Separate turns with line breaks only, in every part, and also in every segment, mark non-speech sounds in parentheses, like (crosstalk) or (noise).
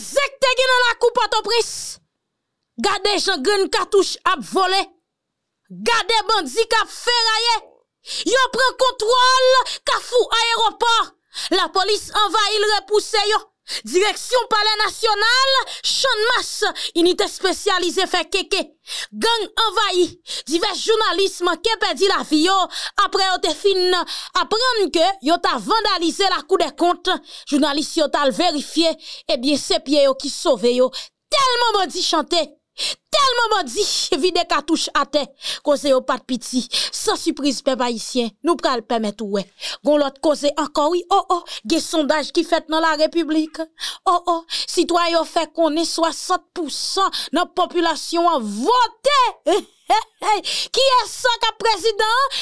Zek te gen nan la koupa to pris. Gade jan gen katouche ap vole. Gade bandzi kap fera ye. Yo pren kontrol kap fou aeroport. La polis anva il repouse yo. Direksyon pale nasyonal, chanmas, inite spesyalize fe keke Gan envayi, divers jounalisme ke pedi la vi yo Apre yo te fin, aprenn ke yo ta vandalize la kou de kont Jounaliste yo tal verifiye, ebyen eh sepye yo ki sove yo Telman modi chante Tel mò mò di, vide katouche ate, kòze yo pat piti, sa sürpriz pe bayisyen, nou pral pemet ouwe, goun lot kòze anko wè, oh oh, ge sondaj ki fèt nan la republik, oh oh, sitwayo fè konè 60% nan populasyon an votè, eh eh. Qui est ça qu'a président?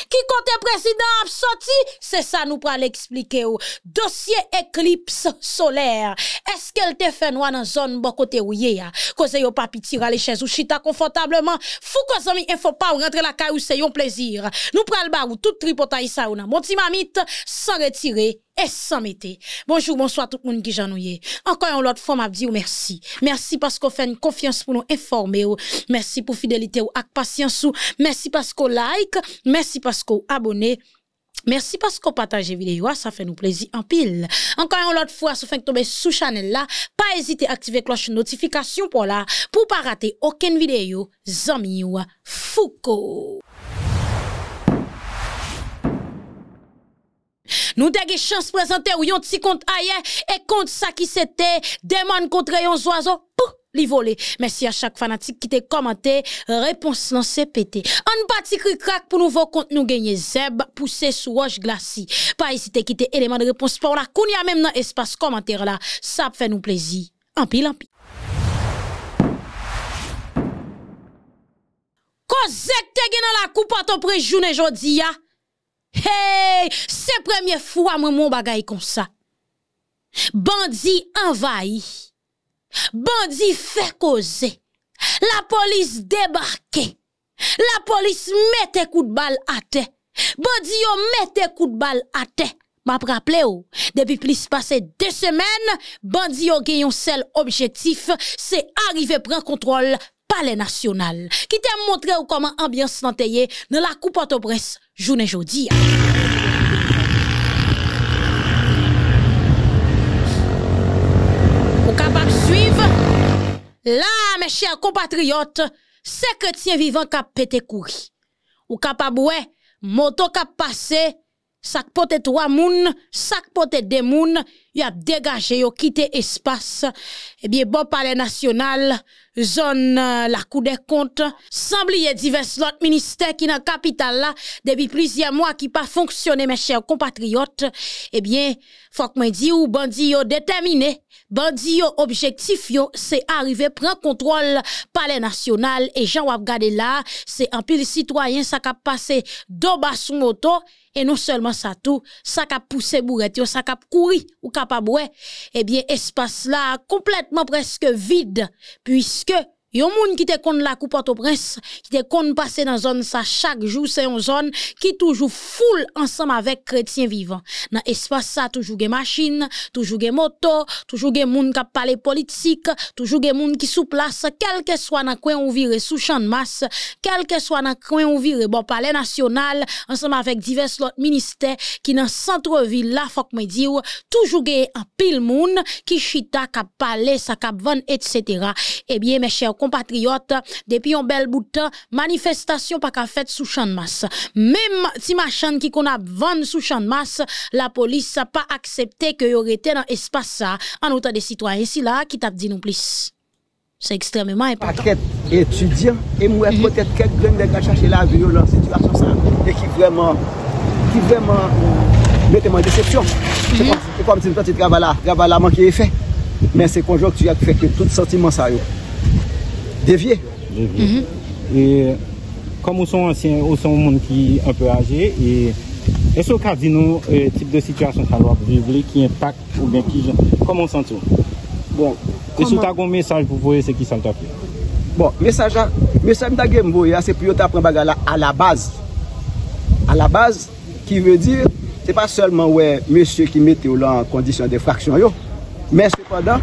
Qui côté président a sorti? C'est ça nous pour l'expliquer Dossier éclipse solaire. Est-ce qu'elle te fait noir dans zone bon côté ou yé Cause yo papi tira les chaises ou chita confortablement. Fou que zami il faut pas rentrer la caille ou c'est un plaisir. Nous le ba ou tout tripotaille ça ou nan. Mon mamite, sans retirer et sans mettre. Bonjour, bonsoir tout le monde qui j'ennuie. Encore une autre fois, m'a dit merci. Merci parce qu'on fait une confiance pour nous informer. Merci pour fidélité ou patience ou Merci parce que like, merci parce que abonnez. Merci parce que qu'on partage vidéo, ça fait nous plaisir en pile. Encore une autre fois, si vous tomber sous channel là, pas hésiter à activer la cloche de notification pour là, pour pas rater aucune vidéo. Zamiou Foucault. Nous avons chance de présenter un petit compte ailleurs et compte ça qui c'était, demande contre les oiseaux. Li vole, mersi a chak fanatik ki te komante, repons nan se pete. An pati kri krak pou nou vo kont nou genye zeb, puse sou oj glasi. Pa esite ki te eleman de repons pou la koun ya menm nan espas komante la, sa pfe nou plezi. An pi, an pi. Ko zek te gen nan la koupa ton prejoun e jodi ya? Hey, se premye fwa mwen moun bagay kon sa. Bandi envayi. Bandit fait causer. La police débarqué. La police mette coup de balle à terre. Bandi yo mette coup de balle à terre. M'a rappelé ou, depuis plus passé deux semaines, bandi gagné un seul objectif, c'est arriver prendre contrôle palais national. Qui t'a montré comment ambiance santé dans la coupe au presse journée jodi. Suiv, la me chèl kompatriyot, seke tsyen vivan kap pete kouri. Ou kap abouè, moto kap pase, sak potet wamoun, sak potet demoun, y a dégagé, y a quitté espace, eh bien, bon palais national, zone euh, la Cour des comptes, sans oublier divers autres ministères qui dans la capitale là, depuis plusieurs mois qui pas fonctionné, mes chers compatriotes, eh bien, faut que me dit ou bandit yo déterminé, bandit yo objectif yo, c'est arriver, prendre contrôle palais national, et Jean gade là, c'est un pile citoyen, ça qui a passé bas moto, et non seulement ça tout, ça qui a poussé yo, ça cap courir ou cap capable eh bien espace là complètement presque vide puisque Yon moun qui te kon la coupe au prince, qui te kon passer dans zone ça chaque jour, c'est une zone qui toujours foule ensemble avec chrétiens vivants. Dans espace ça, toujours des machines, toujours des motos, toujours des moun qui parlent politique, toujours des moun qui sous place, quel que soit dans coin ou vire sous champ de masse, quel que soit dans coin ou vire bon palais national, ensemble avec divers autres ministères qui dans centre-ville là, faut que me dire, toujours des un pile moun qui chita, qui parler, ça, qui etc. Eh bien, mes chers compatriotes, depuis un bel bout de temps, manifestation pas qu'à fait sous champ de masse. Même si machin qui qu'on a vendu sous champ de masse, la police n'a pas accepté que y aurait été dans espace ça, en autant des citoyens ici là, qui t'a dit non plus.
C'est extrêmement important. Paquet étudiant, et moi, mhm. peut-être quelques jeunes qui chercher la violence, situation ça, et qui vraiment, qui vraiment, euh, mettez-moi en déception. Mm -hmm. C'est comme, si le petit travail là, travail là manqué effet. Mais c'est conjoncture qui fait que tout sentiment ça, yo. Devye? Devye. Mhm. E, kom euh, ou son ansyen, ou son moun ki, an pe age, e, esou kardino,
e, tip de situasyon chalwa, pou je vle ki, en tak, ou ben ki, kom on santi yo. Bon,
esou tagon mesaj, pou vwe se ki santa ki. Bon, mesaj a, mesaj an tagen mbo, e ase priyo ta pran baga la, a la baz, a la baz, ki ve dir, se pa solman we, mesye ki mete yo la, an kondisyon de fraksyon yo, mense podan,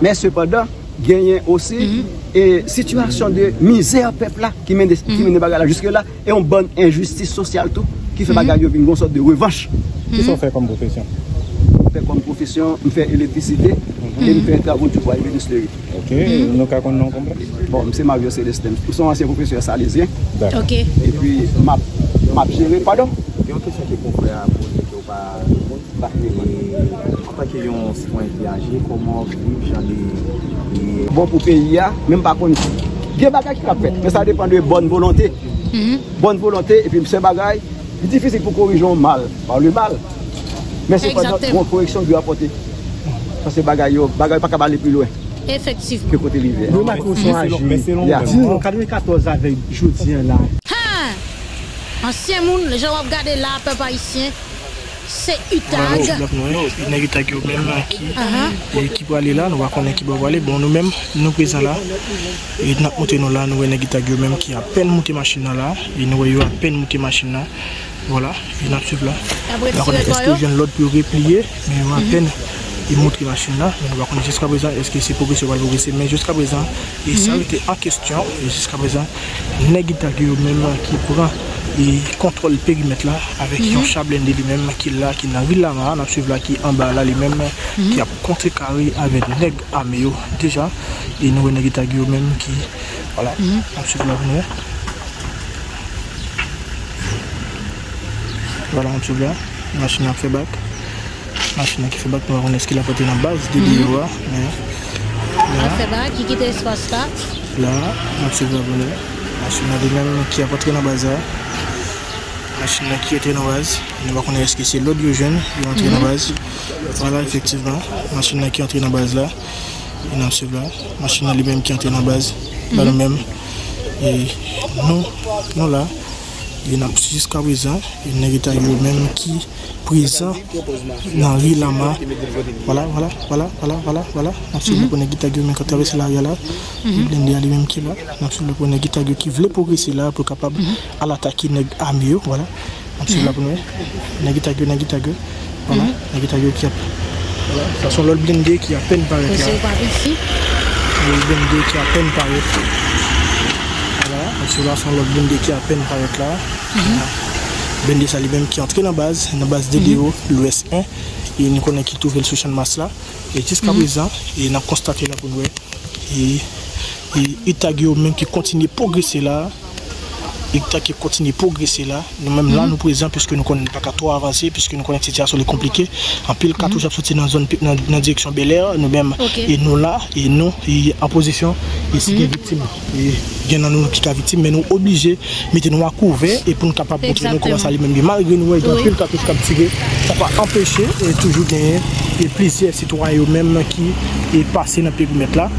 mense podan, genyen osi, mhm. e situasyon de mizer pepla ki men de mhm. bagala juske la, e un bon injustis sosyal tou, ki fe mhm. bagal yo vin gounsot de revanche. Fe kon profesyon? Fe kon profesyon, me fe elektrisite, e me fe etra goun tou fwa yon ministeri. Ok, nou ka kon nou kon bre? Bon, se ma vyo se destem. Se profesyon sa alizi, e pi map jere, padon, ki anke se te konkre a pou. Ba, moun partenye, anta ki yon sepo ente yaje, koman vi, janye. Bon pou peyi ya, menm pa kon, gen bagay ki kap fet, men sa depan de bon volante. Mm-hmm. Bon volante, epi se bagay, di difi se pou korijon mal, par li mal, men sepo yon korijon bi apote. San se bagay yo, bagay pa kabal de pi lwen.
Efektiv. Ke
kote li ven. Moun mako yon anje. Moun mako yon anje. Ya. Diz yon, kade yon katoz avek, joutyen la.
Ha! Ansyen moun, le jow ap gade la, pe pa yisyen, c'est Utag.
Nous Utag même qui
uh-huh.
qui peut aller là, nous est qui peut aller. Bon nous-mêmes, nous présents là et nous monté nous là, nous voyons Utag même qui à peine monté machine là et nous voyons à peine monté machine là. Voilà, il n'a suivi là. Est-ce que j'ai l'autre pour replier mais à mm-hmm. peine il montre la machine là, mais on va jusqu'à présent, est-ce que c'est pour progressé va pas progressé, mais jusqu'à présent, et ça mm-hmm. était en question, et jusqu'à présent, Negitagio même qui prend contrôle le périmètre là avec mm -hmm. de lui-même qui là qui ville là on a là qui en bas là lui-même mhm. qui a carré avec des nègres armés déjà et nous renégons même qui voilà mhm. on là venir voilà on suit machine à fait bac machine qui fait bac pour on est ce qu'il a fait dans la base de mhm. vidéos là là on machine même qui a rentré dans le bazar machine qui était dans la base nous va connaître est-ce que c'est l'audio jeune qui est entré dans la mhm. base voilà effectivement machine qui est entrée dans la base là et dans ce là machine lui-même qui est entrée dans la base pas le mhm. même et nous nous là il Jusqu'à présent, il y a même qui présent dans rue Lama. Voilà, voilà, voilà, voilà, voilà, voilà. a mhm. quand la là, mhm. il y qui là. a qui veut progresser là pour capable mhm. à l'attaquer à mieux, voilà. a voilà, qui a. l'autre blindé qui a peine sur la sont l'autre Bende qui a à peine par là. Mm -hmm. qui est entré dans la base, dans la base DDO, l'OS 1. Et nous connaît qui trouve le sous de masse là. Et jusqu'à mhm. présent, il a constaté là pour nous. Et, et Itagio même qui continue de progresser là l'État qui continue à progresser là, nous-mêmes là, mhm. nous présents, puisque nous connaissons pas qu'à trop avancer, puisque nous connaissons une situation compliquée. En pile, quand nous mhm. sommes dans la dans la direction Bel Air, nous-mêmes, et nous là, et nous, et en position, et c'est des mhm. victimes. il y en a nous qui victimes, mais nous obligés de mettre nous à couvert et pour nous capables de montrer comment ça même Malgré nous, il y a un pile cartouche qui a ça va empêcher et toujours gagner et plusieurs citoyens eux-mêmes qui est passé dans le périmètre là.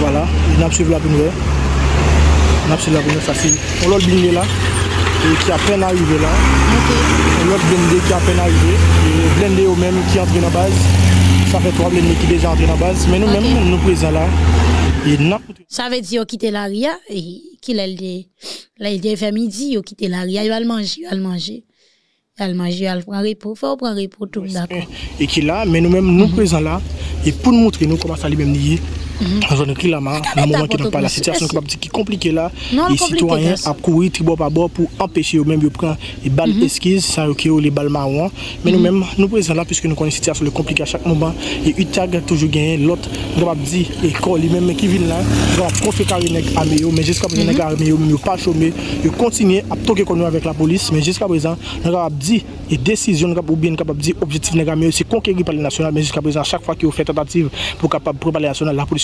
Voilà, nous avons suivi la bonne on a sur la ça l'autre là, et qui est à peine arrivé là. Okay. L'autre blindé qui est à peine arrivé, et blindé au même qui entre dans la base. Ça fait trois blindés qui déjà entré dans la base, mais nous-mêmes, nous, présents là.
Ça veut dire quitter l'aria et qu'il est là il vers midi, il quitter l'aria, il va manger, il va manger. Il va manger, il va prendre prendre repos, faut prendre repos tout d'accord.
Et qui là mais nous-mêmes nous présents là et pour nous montrer nous comment ça lui même nier nou zon nou kri la man, nou mouman ki nou pa la sitia sou nou kapap di ki komplike la e sitoyen ap kouri tribo pa bo pou empeshe yo men yo pren bal peskiz sa yo krio li bal man wan, men nou men nou prezant la, piske nou konen sitia sou le komplike a chak mouman, e yu tag a toujou genyen lot nou kapap di, e kol, e men men ki vil la nou kapap konfe karinek a meyo men jis kapap jinek a meyo, men yo pa chome yo kontinye ap toke konyo avèk la polis men jis kapap rezan, nou kapap di e desisyon nou kapap ou bien, nou kapap di, objetif nou kapap meyo se konkeri pali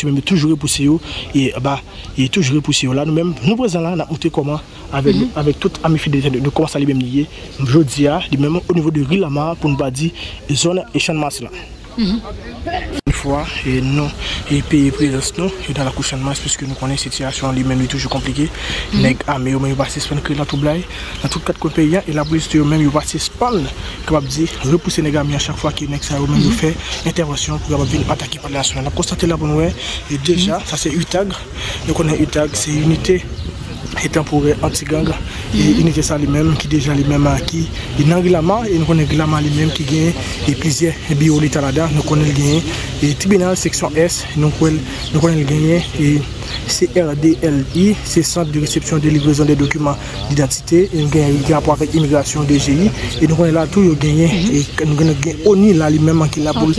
si même toujours repoussé et ah bah il est toujours repoussé là nous même nous présents là nous montré comment avec mhm. avec toute ami fidélité de, de comment ça les même lier. je dis ah, même au niveau de Rilama pour nous dire zone échange masse là
une
fois, et non, et pays présence non, et dans l'accouchement, puisque nous connaissons la situation lui-même, lui toujours compliquée. Les armés, ils participent dans tout blague, dans tout quatre pays, et la police, eux-mêmes, ils comme capable de repousser les gamins à chaque fois qu'ils ça, eux même ils mhm. fait intervention pour venir attaquer par la nation. On a constaté la bonne ouais, et déjà, mhm. ça c'est UTAG, nous connaissons UTAG, c'est unité et temporaire anti-gang e mhm. inekesa li menm ki dejan li menm aki. E nan glama, e nou konen glama li menm ki genye, e plizye biyo li tarada, nou konen li genye. E tribunal, seksyon S, nou konen li genye. CRDLI, c'est Centre de réception de livraison des documents d'identité, et nous gagnons rapport avec immigration DGI, et nous avons là tout, nous gagnons, mhm. et nous gagnons ONI là, lui-même qui est là pour,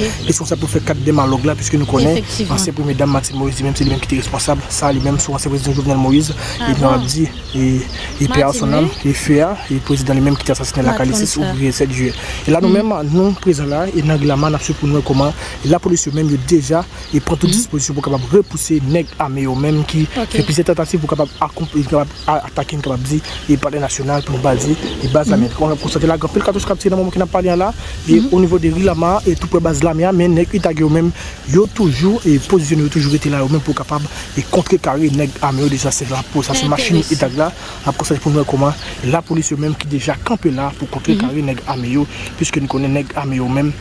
ça pour faire quatre démalogues là, puisque nous connaissons, Mme premier dame Maxime Moïse, même c'est lui-même qui était responsable, ça lui-même, c'est ancien président Jovenel Moïse, ah il nous dit, et il perd son âme, et fait, le président lui-même qui est assassiné à la Calicis, ouvrier 7 juillet. Et là, nous-mêmes, mhm. nous présents là, et nous avons pour nous comment, la police même déjà, et prend toute mhm. disposition pour capable repousser à armé même qui okay. fait plusieurs tentatives pour capable accomplir, capable attaquer, capable dire et parler national pour baser et base la mhm. On a constaté la grande cartouche capturée dans le moment qui n'a pas là et mhm. au niveau des Rilama et tout près base la mais nèg itagé ou même yo toujours et positionné toujours été là ou même pour capable et contrer carré nèg armé déjà c'est là pour ça c'est machine itagé là a constaté pour nous comment la police même qui déjà campé là pour contrer carré mhm. nèg armé puisque nous connaît nèg armé même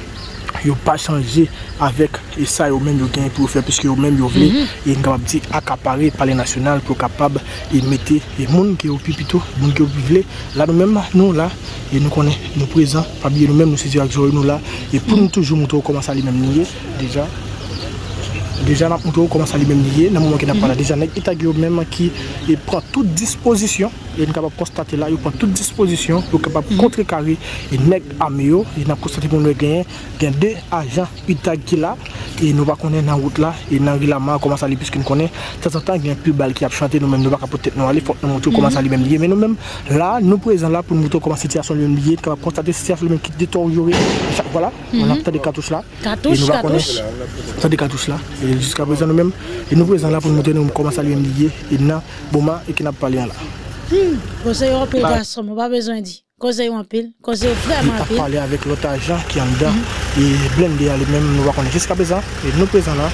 yo pas changé avec ça et yo même yo gen pour faire parce yo mhm. et même vle mm pour être capables di mettre les National trop capable e mette les monde qui Nous pi pito nous ki présents nous nous nous nous là présents, nous nous nous présent nous nous nous nous nous là et pour ak toujours nous nous à pou nous toujours, déjà na moto commence à lui-même lier na moment qu'il n'a mhm. pas déjà na itagio même qui prend toute disposition il est capable constater là il prend toute disposition pour capable mhm. contrecarrer et nèg amio il n'a constaté qu'on le gagné gain deux agents itagi là et nous pas connaît dans route là et dans la main commence à lui puisqu'il connaît de temps en temps il y a plus balle qui a chanté nous même nous pas peut-être nous aller faut nous moto comment ça lui même lier mais nous même là nous présent là pour nous montrer comment situation lui lier capable constater situation lui qui détériorée voilà mhm. on a des cartouches là cartouches cartouches des cartouches là e nou prezant la pou nou mwote nou koman sa libe mdiye e nan boma e ki nap pale an la
kose yo apil da somo, ba bezon di kose yo apil,
kose yo preman apil mi pa pale avek lota ajan ki an da e blen de ya le mwen mwa konen jiska prezant, e nou prezant la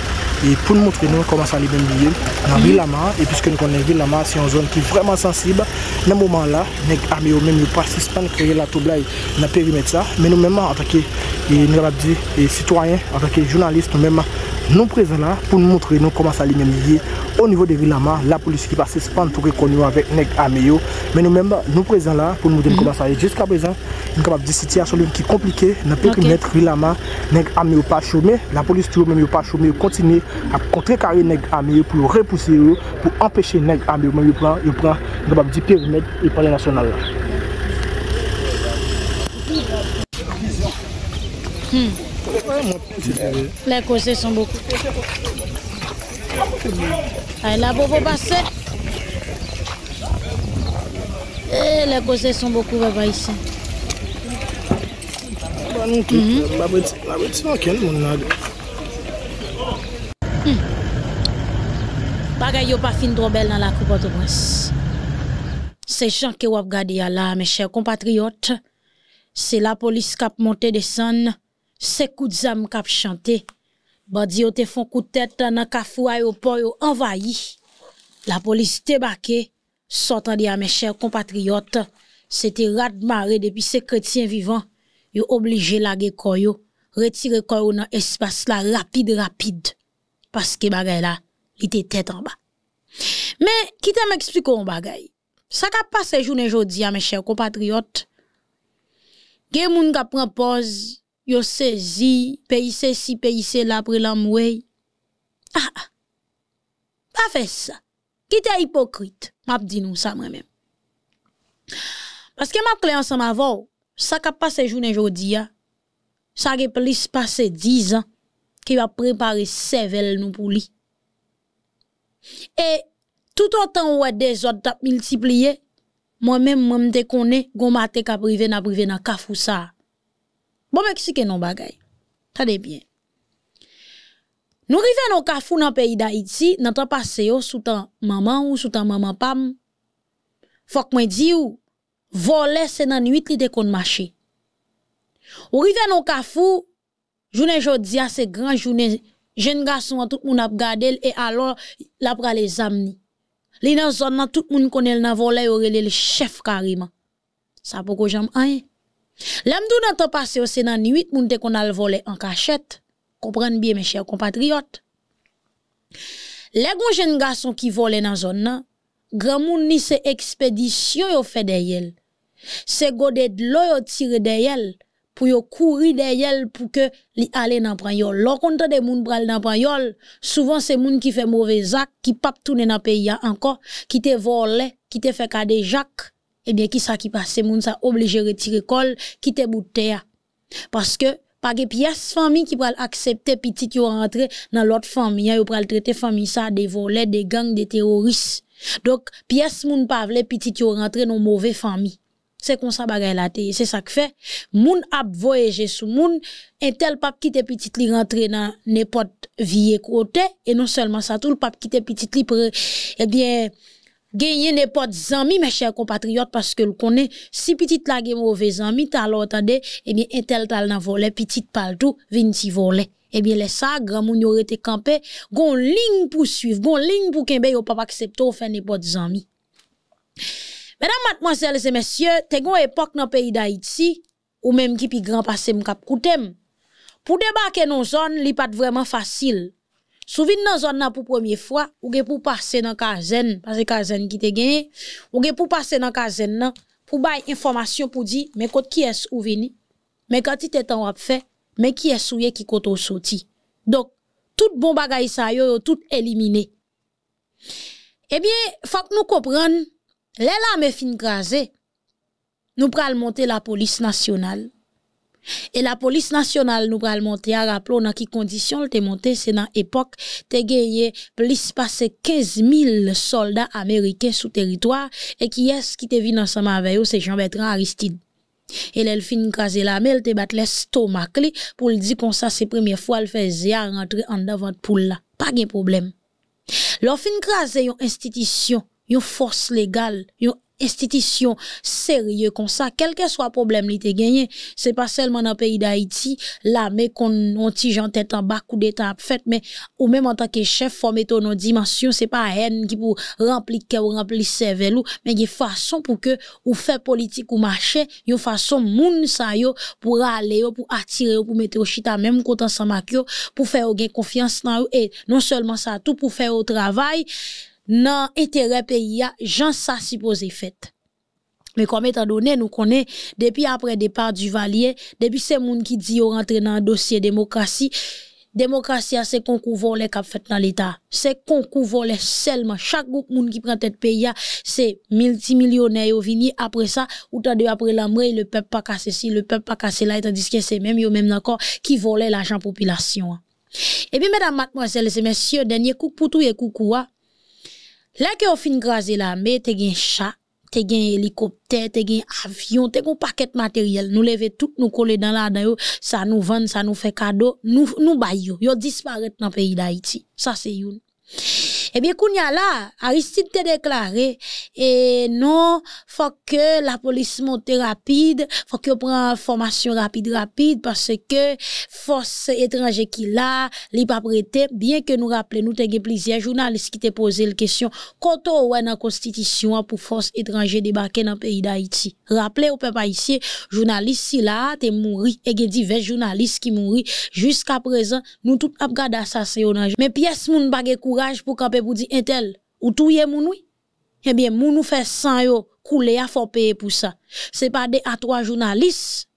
pou nou mwote nou koman sa libe mdiye nan vil la ma, e pwiske nou konen vil la ma se yon zon ki vreman sensib nan boman la, nek ame yo mwen yon pasispan kreye la toblai nan perimetra men nou mwen mwa atake, nou mwen mwa apdi e sitoyen, atake jounalist, nou mwen mwa Nou prezant la pou nou moutre nou koman sa li menmye O nivou de Rilama la polis ki pa sespan tou rekonyo avèk neg ame yo Men nou memba nou prezant la pou nou moutre nou koman sa li jeska prezant Nou kapap di siti asoloun ki komplike Nan pou ki net Rilama neg ame yo pa chome La polis tou yo menmye yo pa chome Yo kontine ap kontre kare neg ame yo pou repouse yo Pou empèche neg ame yo menmye yo pran Yo pran nou kapap di pev neg yon pale nasyonal
Les
causés sont beaucoup. Allez, la bobo passe. Et eh, les causés sont beaucoup, papa, ici. Mhm. Bagayo pas pas fin trop bel dans la coupe de prince Ces gens qui ont gardé là, la, chers compatriotes, c'est se la qui a monte des se kout zam kap chante. Bandi yo te de tête nan kafou yo envahi. La police te bake, sortant à à mes chers compatriotes, c'était rat de vivants ces chrétiens vivants. yo la lage koyo, retirer koyo dans espace la rapide rapide, que bagay là était tête en bas. Mais qui à m'expliquer on an bagay, Ça kap jour journée mes chers compatriotes, gen moun kap pren pause? Yo sezi, peyise si, peyise la, pre lan mwey. A, ah, a. Ah. Pa fe sa. Ki te hipokrite. Map di nou sa mwen men. Paske ma kliyansan ma vò. Sa ka pase jounen jodi ya. Sa ke plis pase dizan. Ki yo ap prepare sevel nou pou li. E, tout an tan wè de zot tap multipliye. Mwen men mwen mdekone. Gon mate ka prive na prive na kaf ou sa a. Bon mè kisi ke non bagay. Tade bien. Nou rive nou kafou nan peyi da iti, nan ta pase yo oh, soutan maman ou soutan maman pam, fòk mwen di yo, vole senan 8 li de kon mache. Ou rive nou kafou, jounen jodi ase gran, jounen jen gasou an tout moun ap gade, e alò, lapra le zamni. Li nan zon nan tout moun konel na vole, yo rele le chef karima. Sa pou ko jam anye. L'amdou nan tan passé, c'est dans nuit, moun te qu'on a volé en cachette. Comprenez bien, mes chers compatriotes. Les gon jeunes garçons qui volaient dans zone nan, grand moun ni se expédition yo fait d'elle. Se godé de l'eau yo tiré d'elle pour yo courir derrière pour que li aller dans panyol. Lorsqu'on des moun pral dans panyol, souvent c'est moun qui fait mauvais acte, qui pas tourner dans pays encore, qui te volé, qui te fait cader Jacques eh bien, qui ça qui passe, moun ça de retirer col, était bout de terre. Parce que, pas de pièces famille qui pral accepter petit yo rentrer dans l'autre famille, hein. yo pral traiter famille ça des volets, des gangs, des terroristes. Donc, pièces moun pas vle petit yo rentrer dans mauvaise famille. C'est comme ça bagay la te, c'est ça que fait. Moun ap voyager sous moun, et tel pape quitte petit li rentrer dans n'importe vie côté, et non seulement ça, tout le pape quitte petit li, eh bien, Gagner n'est pas amis, mes chers compatriotes, parce que le connaît, si petite la mauvais amis, alors attendez, eh bien, un tel tal n'a volé, petite partout, tout, vinti volé. et Eh bien, les ça, grand moun yo été campé, gon ligne pour suivre, gon ligne pour kembe yon pas accepter ou fait n'est pas amis. Mesdames, mademoiselles et messieurs, te gon époque dans pays d'Haïti, ou même qui pi grand passé m'kap koutem. Pour débarquer dans zone, li pas vraiment facile. Souviens-nous dans zone pour première fois ou gen pour passer dans caserne parce que caserne qui te gagne, ou gen pour passer dans la nan pour des information pour dire mais qui est ou venu mais quand il était en faire mais qui est souillé qui côté sorti donc tout bon bagay sa yo, tout éliminé Eh bien faut que nous comprenne les larmes fin graser. nous pral monter la police nationale et la police nationale nous a monter à rappeler dans qui condition elle montée c'est dans époque t'es gagné plus passé 15 000 soldats américains sous territoire et qui est-ce qui t'est venu ensemble avec eux c'est Jean-Bertrand Aristide. Et elle fin craser la elle te bat l'estomac pour dire qu'on ça c'est première fois elle fait rentrer en devant poule là. Pas de problème. L'offre fin craser une institution, une force légale, une Institution sérieux comme ça, quel que soit le problème li te gagné, c'est pas seulement dans le pays d'Haïti, là, mais qu'on on tige en tête en bas, coup d'état fait, mais ou même en tant que chef, formé ton nos dimensions, c'est pas haine qui pour remplir cœur ou remplir cerveau, mais il y a façon pour que ou faire politique ou marcher, il y a façon moun sa yo pour aller, pour attirer, pour mettre au chita, même quand ensemble pour faire gain confiance dans et non seulement ça, tout pour faire au travail, et etere pays, ya, j'en sa supposé fait Mais comme étant donné, nous connaît depuis après départ du Valier, depuis ces monde qui dit au rentré dans le dossier démocratie, démocratie, c'est concours volé qu'a fait dans l'État. C'est concours volé seulement. Chaque groupe monde qui prend tête pays, c'est multimillionnaire vini. Après ça, ou t'as après l'ambre, le peuple pas cassé si le peuple pas cassé là, tandis que c'est même eux même encore qui volait l'argent population. Et bien, mesdames, mademoiselles et messieurs, dernier coup pour tout et coucou, hein. Là que au fin graser la mais as un chat, t'es un hélicoptère, as un avion, as un paquet de matériel. Nous lever tout nous coller dans la dan ça nous vend, ça nous fait cadeau, nous nous Ils disparaissent dans disparaître dans pays d'Haïti. Ça c'est une. Eh bien, Kounia là, Aristide t'a déclaré, et eh, non, faut que la police monte rapide, faut que prend formation rapide, rapide, parce que force étrangère qui l'a, li pas prêté, bien que nous rappelons, nous avons plusieurs journalistes qui te posé la question, quand on dans constitution pour force étrangère débarquer dans le pays d'Haïti. Rappelez au peuple ici, journaliste si là, t'es mouru, et divers journalistes qui mouri, jusqu'à présent, nous tout ap mais pièce moun pas courage pour camper vous pour dire intel ou tout moun mounoui. Eh bien, mounou nous fait sang yo couler à faut payer pour ça. C'est pas des à trois journalistes.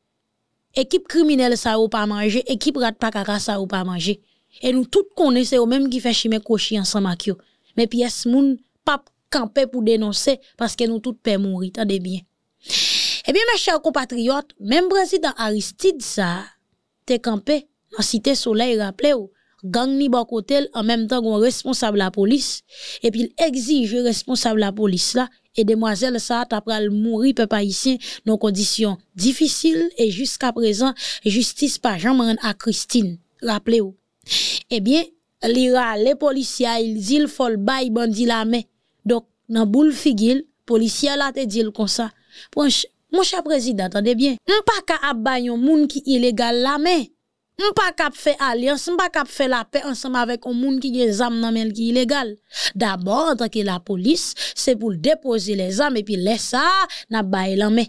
Équipe criminelle ça ou pas manger, équipe rat pas ça ou pas manger. Et nous tout connaissons au même qui fait chimer cochi ensemble avec Mais pièce moun pas camper pour dénoncer parce que nous tout peur mourir, tendez bien. Eh bien, mes chers compatriotes, même président Aristide ça, t'es campé dans Cité Soleil, rappelez-vous, gang ni bon en même temps qu'on responsable la police, et puis il exige responsable la police là, et demoiselle ça après mourir pas ici dans conditions difficiles et jusqu'à présent justice pas jamais à Christine rappelez-vous eh bien l'ira les policiers ils disent il faut le bail la main donc dans boule figil policier là te dit comme ça mon cher président attendez bien on pas qu'à abayon moun qui illégal la main pas cap faire alliance, pas cap faire la paix ensemble avec un monde qui des armes dans qui illégal. D'abord, en tant que la police, c'est pour déposer les armes et puis laisser ça n'a bail en main.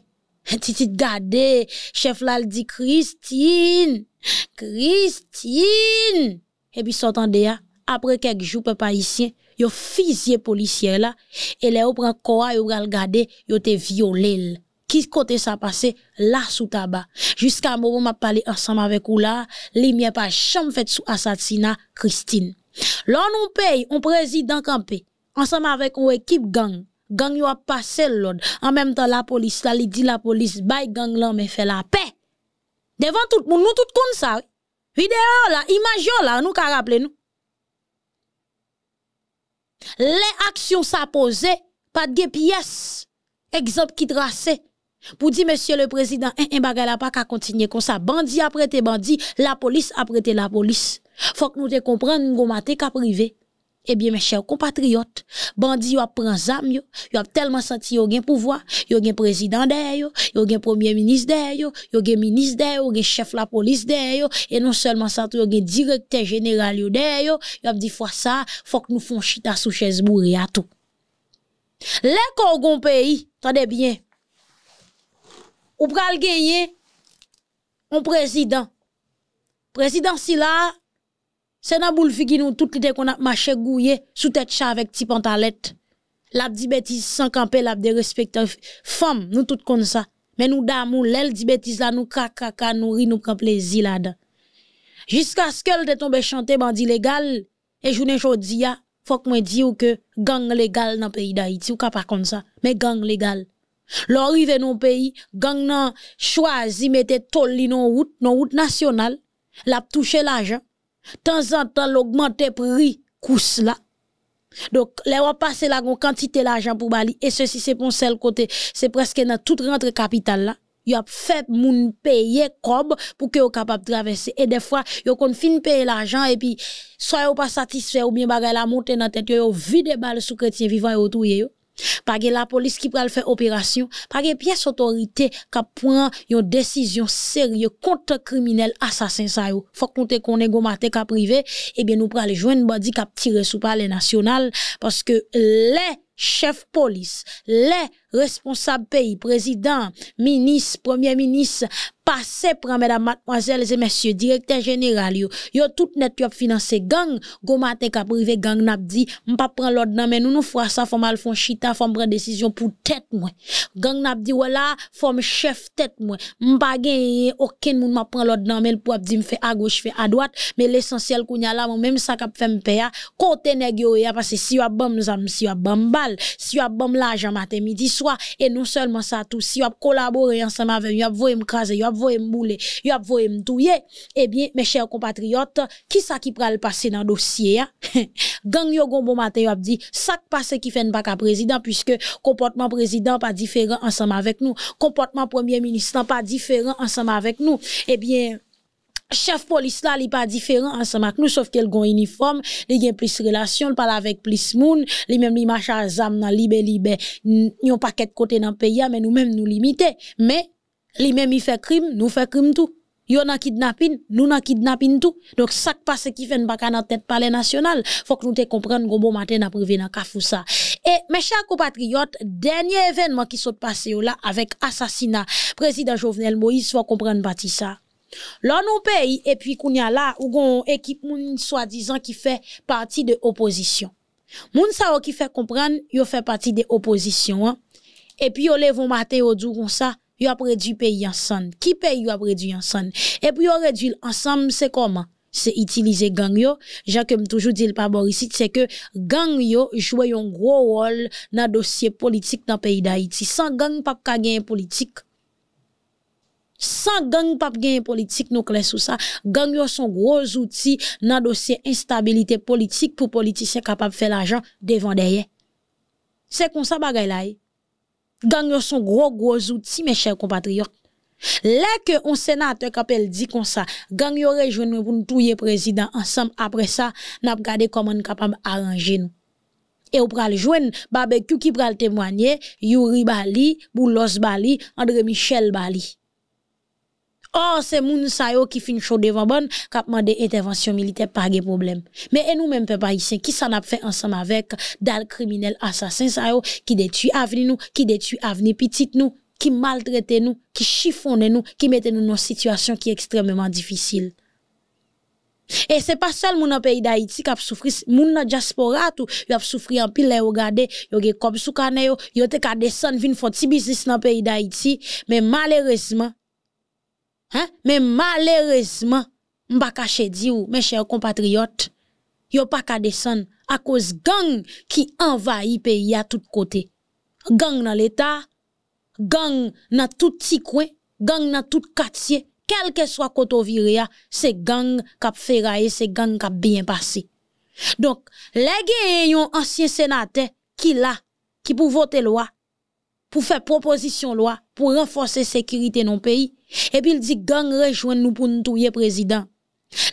(laughs) Titi gade, chef là dit Christine, Christine. Et puis s'entendait après quelques jours papa ici, yo fusillé policier là et les au prend corps, yo garder, yo te violé qui côté ça passé là sous tabac jusqu'à moment m'a parlé ensemble avec ou là lumière pas chambre fait sous assassinat Christine l'on nous paye un président campé ensemble avec une équipe gang gang yo a passé l'ordre en même temps la police là il dit la police Bail gang là mais fait la paix devant tout monde nous tout comme ça vidéo là image là nous ka rappeler nous les actions s'apposaient pas de pièces exemple qui tracé pour dire, monsieur le président, un bagay a pas qu'à continuer comme ça. Bandit après te bandits, la police après te la police. Faut que nous te comprenions, nous maté qu'à privé. Eh bien, mes chers compatriotes, bandits, yo pris zam yo, ont tellement senti yo le pouvoir, yo un président de yo, yo un premier ministre de yo, yo un ministre de yo, yo un chef la police de et non seulement ça, yo un directeur général yo ont yo, dit fois ça, faut que nous fassions chita sous chaise bourrée à tout. Les Congons pays, attendez bien, ou pral gagner un président. Président si là, c'est dans boule qui nous toutes les qu'on a marché gouillé sous tête chat avec petit pantalette. L'a dit bêtise sans camper, l'a de respecter femme, nous toutes comme ça. Mais nous d'amour l'elle dit bêtise là, nous kakaka, nous ri, nous prend plaisir là-dedans. Jusqu'à ce qu'elle de tombe chanter bandit légal, et journée jodia ya, faut que moi dise que gang légal dans le pays d'Haïti, ou ka pas comme ça, mais gang légal. L'arrivée dans le pays, gang choisi mettre tol non route, non route nationale, la touché l'argent. Temps en temps l'augmenter prix cous là. Donc les ont passé la quantité l'argent pour Bali et ceci c'est pour seul côté, c'est presque dans toute rentre capitale là. Y a fait moun payer cob pour que de traverser et des fois yo fini de payer l'argent et puis soit pas satisfait ou bien bagay la monte dans tête yo vide balle sous chrétien vivant autour e pas la police qui pral faire opération, pas pièce autorité qui prend une décision sérieuse contre criminel assassin ça yo. Faut compter qu'on est gomaté ka privé, eh bien nous pral joindre bandi qui tirer sous palais national parce que les chefs police, les responsable pays, président, ministre, premier ministre, passé prend mesdames, mademoiselles et messieurs, directeur général, yo, yo tout net yo financé gang, go matin ka privé gang n'a dit, m'pa prend l'ordre nan mais nous nous fera ça faut mal font chita, faut prendre décision pour tête moi. Gang n'a dit voilà, faut me chef tête moi. M'pa gagné aucun moun m'a prend l'ordre nan mais pour dire me fait à gauche, fait à droite, mais l'essentiel y a là, même ça qu'a fait m'paya, côté nèg yo parce que si yo bam ça, si yo bam balle, si yo bam l'argent matin midi et non seulement ça tous, si vous collaboré ensemble avec vous, vous avez me vous avez a vous me tuer. eh bien, mes chers compatriotes, qui ça qui le passer dans le dossier, hein? (laughs) Gang yo gon bon matin, dit, ça passe qui fait pas président, puisque comportement président pas différent ensemble avec nous, comportement premier ministre pas différent ensemble avec nous. Eh bien, chef police là, il pas différent ensemble avec nous, sauf qu'elle a un uniforme, il a plus relations, il parle avec plus moun, il même il marche à zam dans libé libé, pas qu'à côté dans pays, mais nous-mêmes nous limiter. Mais, lui même il fait crime, nous fait crime tout. Yo a kidnapping, nous na kidnapping tout. Donc, ça passe qui fait pas dans tête palais national. Faut que nous te comprenne bon matin n'a privé dans ça. Et, mes chers compatriotes, dernier événement qui s'est passé là avec assassinat, président Jovenel Moïse, faut comprendre parti ça. Lors nous pays et puis qu'on y a là ou équipe soi-disant qui fait partie de l'opposition. Les gens qui fait comprendre yo fait partie de l'opposition. Hein. et puis ils vont matin au dou comme ça yo a réduit pays ensemble. Qui pays yo a réduit ensemble et puis yo réduit ensemble c'est comment c'est utiliser gang yo. Jacques me toujours dit le pas bon c'est que gang joue un gros rôle dans le dossier politique dans le pays d'Haïti. Sans gang, pas de politique. Sans gang pap politique politique, nou kles ou sa, gang yo son gros outil nan dossier instabilité politique pour politicien capable faire l'argent devant deye. c'est comme ça bagay eh. Gang yo son gros gros outil, mes chers compatriotes. Là que on sénateur qu'appelle dit comme ça. gang yo rejouen nou pou nou touye ça, après ça. sa, nap comment nous arranger nous nou. et ou pral jouen barbecue qui pral témoigner Yuri Bali, Boulos Bali, André Michel Bali. Oh, c'est moun sa yo qui fin chaud devant bon, kap mande intervention militaire pas de problème. Mais et nous mêmes peuple haïtien, qui s'en a fait ensemble avec dal criminel assassin sa yo, qui détruit avenir nous, qui détruit avenir petite nous, qui maltraite nous, qui chiffonnent nous, qui mettent nous dans une situation qui extrêmement difficile. Et c'est pas seul dans le pays d'Haïti qui a souffert, moun dans diaspora tout, y a souffri en pile les regarder, y a des comme sous canet, y a des descendre vin font petit business dans le pays d'Haïti, mais malheureusement Hein? Mais malheureusement, m'pa caché dit ou, mes chers compatriotes, yo pas qu'à descendre à cause gang qui envahit pays à tout côtés. Gang dans l'État, gang dans tout petit coin, gang dans tout quartier, quel que soit côté viré, c'est gang qui et c'est gang qui bien passé. Donc, les gens un ancien sénateur qui là, qui pour voter loi, pour faire proposition loi pour renforcer sécurité dans le pays. Et puis il dit gang rejoint nous pour nous tuer président.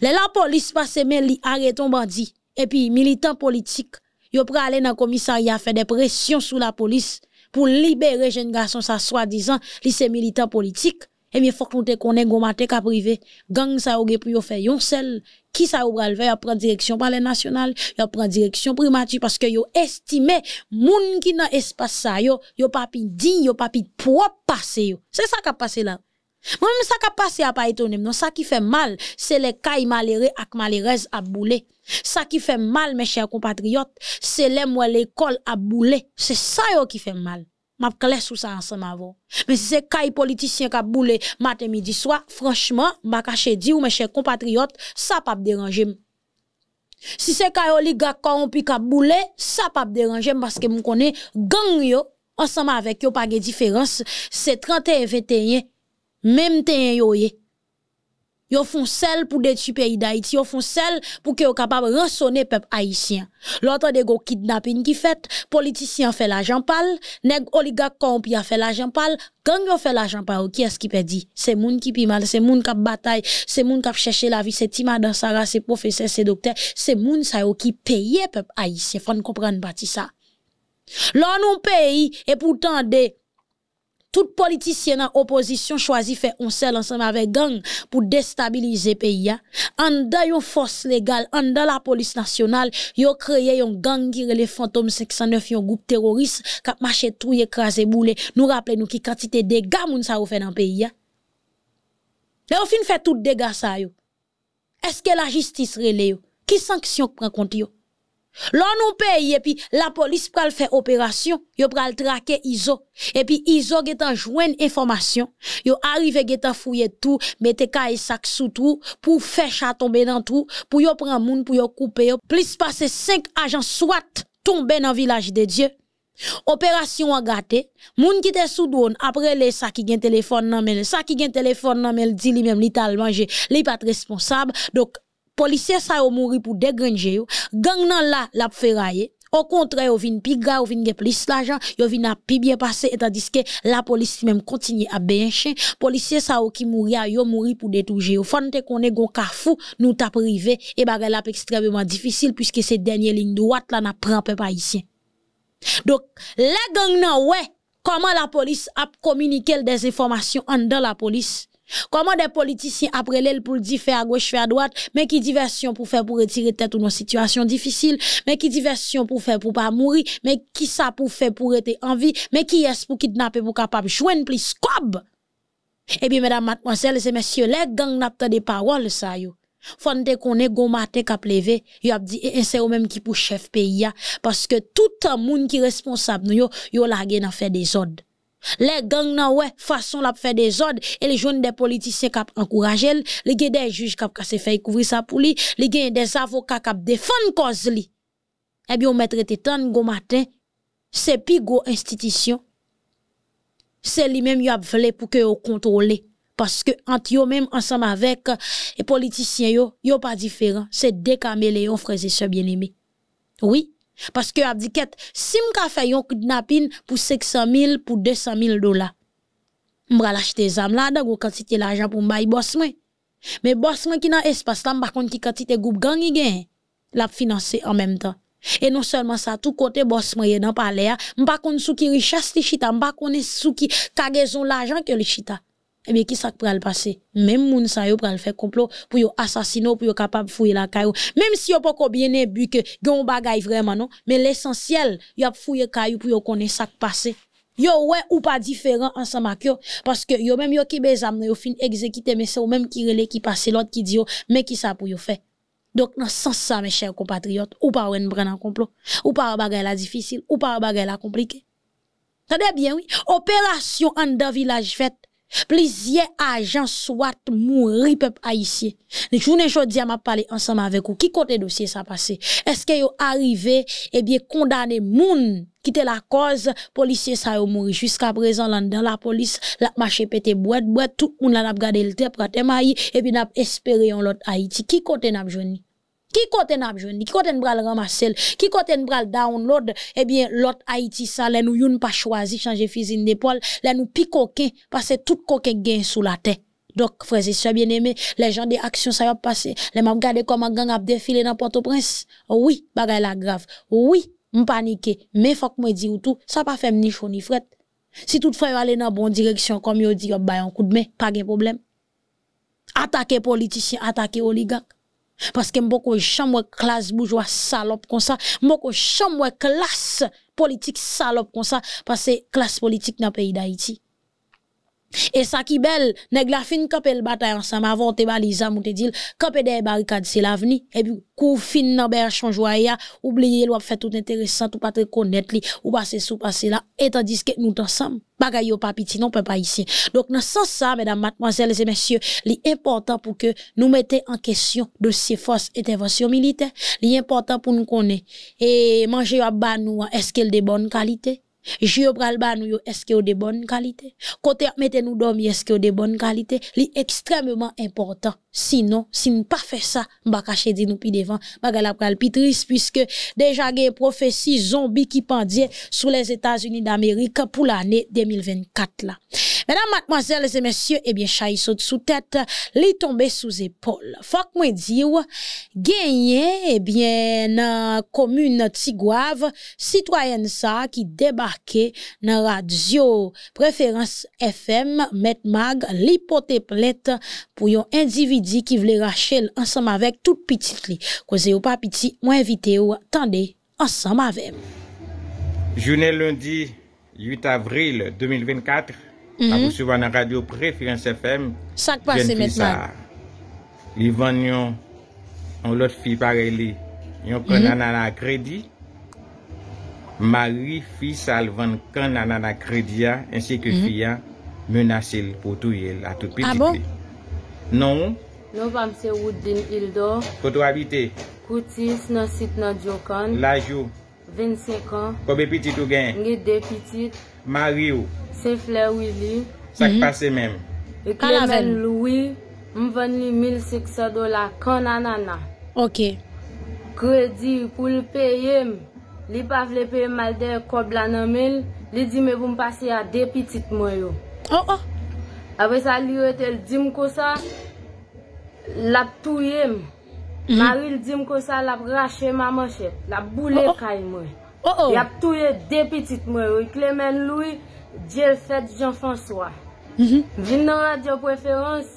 Là la police passe mais li arrêtons bandit et puis militants politiques yo pral aller dans commissariat faire des pressions sur la police pour libérer jeune garçon ça soi-disant li c'est militant politique. Et bien, faut que nous te qu'on gon matin privé. Gang ça aurait pu faire yon seul qui ça ou pral faire prend direction par les nationales il prend direction primature parce que yo estimé moun qui dans espace ça yo yo pas ils yo pas propre passer c'est ça qui a passé là moi-même, ça qui a passé a pas étonné. Non, ça qui fait mal, c'est les cailles malheureux et malheureuses à bouler. Ça qui fait mal, mes chers compatriotes, c'est les moi l'école à bouler. C'est ça qui fait mal m'a clair sous ça ensemble avant. Mais si c'est caille politicien qui a boulé matin midi soir, franchement, m'a caché dit ou mes chers compatriotes, ça pas déranger. Si c'est caille oligarque corrompu qui a boulé, ça pas déranger parce que je connais gang yo ensemble avec yo pas de différence, c'est 31 21 même temps yo Yo font celle pour détruire pays d'Haïti, yo font celle pour que capables capable rançonner peuple haïtien. L'autre de go kidnapping qui fait, politicien fait l'argent pâle, nèg oligarque corrompu a fait l'argent pâle, gang ont fait l'argent pâle, qui est-ce qui perdit? C'est moun qui pi mal, c'est moun qui bataille, c'est moun qui cherché la vie, c'est Tima dans Sarah, c'est professeur, c'est docteur, c'est moun ça yo qui paye peuple haïtien. Faut comprendre partie ça. L'on nous paye et pourtant des tout politicien en opposition choisi faire un seul ensemble avec gang pour déstabiliser pays en dans yon force légale en dans la police nationale yo créé un gang qui les fantômes 509 un groupe terroriste qui marché tout écrasé boulet. nous rappelons nous qui quantité de dégâts moun ça fait dans pays Là au fin fait tout dégâts ça est-ce que la justice relève qui sanction prend compte yo l'on nous paye, et puis la police pral faire opération, yo pral traquer ISO. Et puis ISO getan joie information, yo arrive getan fouye tout, mette et sac sous tout, pour faire chat tomber dans tout, pour yo prendre moun, pour yo couper Plus passe cinq agents soit tomber dans village de Dieu. Opération a gâté, moun qui te sous drone, après les ça qui gen téléphone nan mel, ça qui gen téléphone nan mel, dit lui même li tal manger, li pas responsable. Donc policiers ça ont mouru pour dégranger yo gang nan là la ferrailler au contraire, ils viennent plus tard, ils viennent plus l'argent, ils viennent a plus bien passer, tandis que la police même continue à bien chien. Policiers ça qui pour yo mouri pour détouger. Au fond, qu'on est gon carrefour, nous t'a privé, et bah, la extrêmement difficile, puisque c'est dernière ligne droite, là, n'a prend ici. haïtien. Donc, la gang nan, ouais, comment la police a communiqué des informations en dans la police? Comment des politiciens après l'aile pour dire faire à gauche, faire à droite, mais qui diversion pour faire pour retirer tête ou une situation difficile, mais qui diversion pour faire pour pas mourir, mais qui ça pour faire pour être en vie, mais qui est ce pour kidnapper pour capable joindre plus cob. Eh bien, mesdames, mademoiselles et messieurs, les gangs n'ont pas des paroles, ça, yo. Faut ne connaît gon matin k'ap levé, yo a dit et eh, eh, c'est eux même qui pour chef pays parce que tout un monde qui responsable nous yo yo lagué dans faire des ordres. Les gangs nan ouais, façon la fait des ordres et les jeunes des politiciens cap encourager, les des juges qui ont fait couvrir ça pour lui, les gen des avocats cap la cause lui Eh bien on des temps go matin, c'est pi go institution. C'est lui-même y a vle pour que yo contrôler parce que entre eux même ensemble avec euh, les politiciens yo, yo pas différent, c'est des caméléons frères et sœurs bien-aimés. Oui, parce que abdiquette, si m'ka fait un kidnapping pour 500 000, pour 200 000 dollars, m'bral acheter zam là, dans quantité l'argent pour m'baï boss moi. Mais boss moi qui dans espace là, m'bakon qui quantité groupe gang l'a financer en même temps. Et non seulement ça, tout côté boss moi dans palais, m'bakon sou qui richesse li chita, m'bakon sou qui kagezon l'argent que li chita eh bien, qui ça le passer? Même moun sa yo pral faire complot pour yo assassiner, pour yo capable fouiller la caillou. Même si yo pas bien bien bu que gon bagay vraiment non, mais l'essentiel, yo a fouiller caillou pour yo connaître ça passé. Yo ouais ou pas différent ensemble avec yo parce que yo même yo qui bezam yo fin exécuter mais c'est ou même qui relé qui passe l'autre qui dit yo mais qui ça pour yo faire. Donc, dans sens, ça, mes chers compatriotes, ou pas ou prendre un complot, ou pas bagay la difficile, ou pas bagay la compliqué, Tendez bien, oui. Opération en dans village faite plusieurs agents soient mourir peuple haïtien. Journée aujourd'hui m'a parler ensemble avec vous. Qui côté dossier s'est passé Est-ce que yo arrivé et bien condamné moun qui était la cause policier ça yo morts jusqu'à présent dans la police la marché pété boîte boîte tout monde l'a regardé le tête prêt et puis n'a espéré en l'autre Haïti. Qui côté n'a joué qui côté n'a pas qui côté n'a ramasser qui côté n'a download eh bien l'autre haïti ça les nous yon pas choisi changer fusil d'épaule les nous picoquer parce que tout coquin gain sous la tête donc frères et sœurs bien aimé les gens des actions ça va passer les m'a regarder comment gang a défilé dans Port-au-Prince oui bagaille la grave oui m'paniquer mais faut que moi dire tout ça pas fait ni chaud ni fret. si tout toutefois aller dans bonne direction comme yo dit on bail un coup de main pas de problème attaquer politiciens attaquer oligarques Paske mbo ko chamwe klas boujwa salop konsa Mbo ko chamwe klas politik salop konsa Paske klas politik na peyi da iti Et ça qui belle, nèg la fin kapé le bataille ensemble avant te balisa mou te dit kapé des barricades c'est l'avenir et puis kou fin nan berchon joya oublier l'a fait tout intéressant tout pas très connaître li ou passer sous passer là et tandis que nous ensemble bagay yo pas petit non pas ici. Donc dans sens ça mesdames mademoiselles et messieurs, li important pour que nous mettez en question de ces forces intervention militaire, li important pour nous connaître et manger à ba nous est-ce qu'elle de bonne qualité Jyo pral ba nou yo que yo de bonne qualité? Kote nous est-ce est-ce y yo de bonne qualité? C'est extrêmement important. Sinon, si ne pas fait ça, ça On di nou pi devan. devant Puisque pral pitris, y puisque déjà une prophétie zombie qui pendait sous les états unis d'Amérique Pour l'année 2024 Mesdames, mademoiselles et messieurs, eh bien, chahi saute sous tête, Les tombés sous épaule. Fok moi dire, gagné, eh bien, nan commune Tigouave, citoyenne ça, qui débarquait dans radio préférence FM, Met Mag, pote plate, pour un individu qui voulait Rachel ensemble avec toute petite li. Cause ou pas petit, moi invité ou, ensemble avec.
Journée lundi 8 avril 2024, Mhm. Mhm. Mpapou mhm. souvan ah bon? non? non, nan radyo Preference FM
Chak pa se metman
Yvan yon An lot fi pareli Yon kon nan an akredi Mary fi salvan Kon nan an akredi ya Ensi ke fi ya Menase l pou tou yel A tout piti ti Non
wam se woudin il do
Koto habite
Koutis nan sit nan djokan Lajou 25 an Mary ou Se fle wili.
Sak pase men.
E klemen lwi, mwen li 1,600 dola kon anana. Ok. Kredi pou l payem. Li pa fle payem malde kob lan anamil. Li di me pou m pase ya depitit mwen yo. Oh oh. Ape sa li yote l di mkosa. Lap touyem. Mhm. Maril di mkosa lap rache maman chep. Lap boule kay mwen. Oh oh. Yap touyem depitit mwen yo. E klemen lwi. Dje l fèd Jean-François, mhm. vin nan radyo preferans,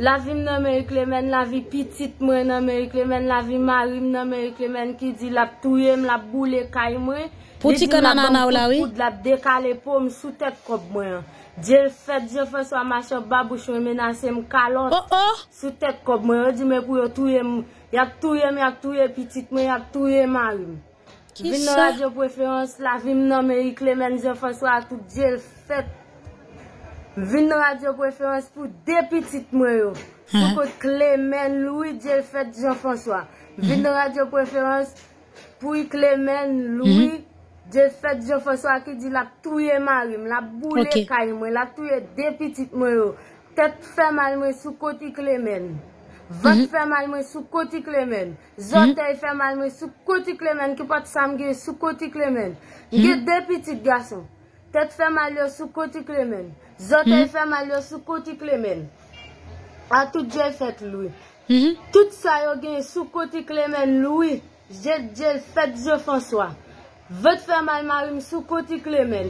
la vi m nan merik lè men, la vi pitit mè nan merik lè men, la vi marim nan merik lè men, ki di la touye m, la boule kaj mè. Pouti kè nan nan wè la wè? Dje l fèd Jean-François, ma chè babou chè mè nan chè m kalon, sou tèk kòp mè, di mè pou yo touye m, yak touye m, yak touye pitit mè, yak touye marim. Vin nan radyo preferans la vi m nan mè yi Klemen, Jean-François, tout diè l'fèt. Vin nan radyo preferans pou depitit mè yo, soukot Klemen, Louis, diè l'fèt Jean-François. Vin nan radyo preferans pou Klemen, Louis, diè l'fèt Jean-François, ki di la touye marim, la boule kari mè, la touye depitit mè yo, tèt fè marim, soukot yi Klemen. Vot mhm. fe mal man sou koti klemen Zotey mhm. fe malman kav sa koti k fart Port Sam gen sou koti komen mhm. Gen depiti gagso Tete fe malman sou koti komen Zotey fe malman sou koti komen A tou djel fet nou Tout sa yo gen sou koti komen nou Dje fatt ap f Snow Franswa Vot fe malman sou koti komen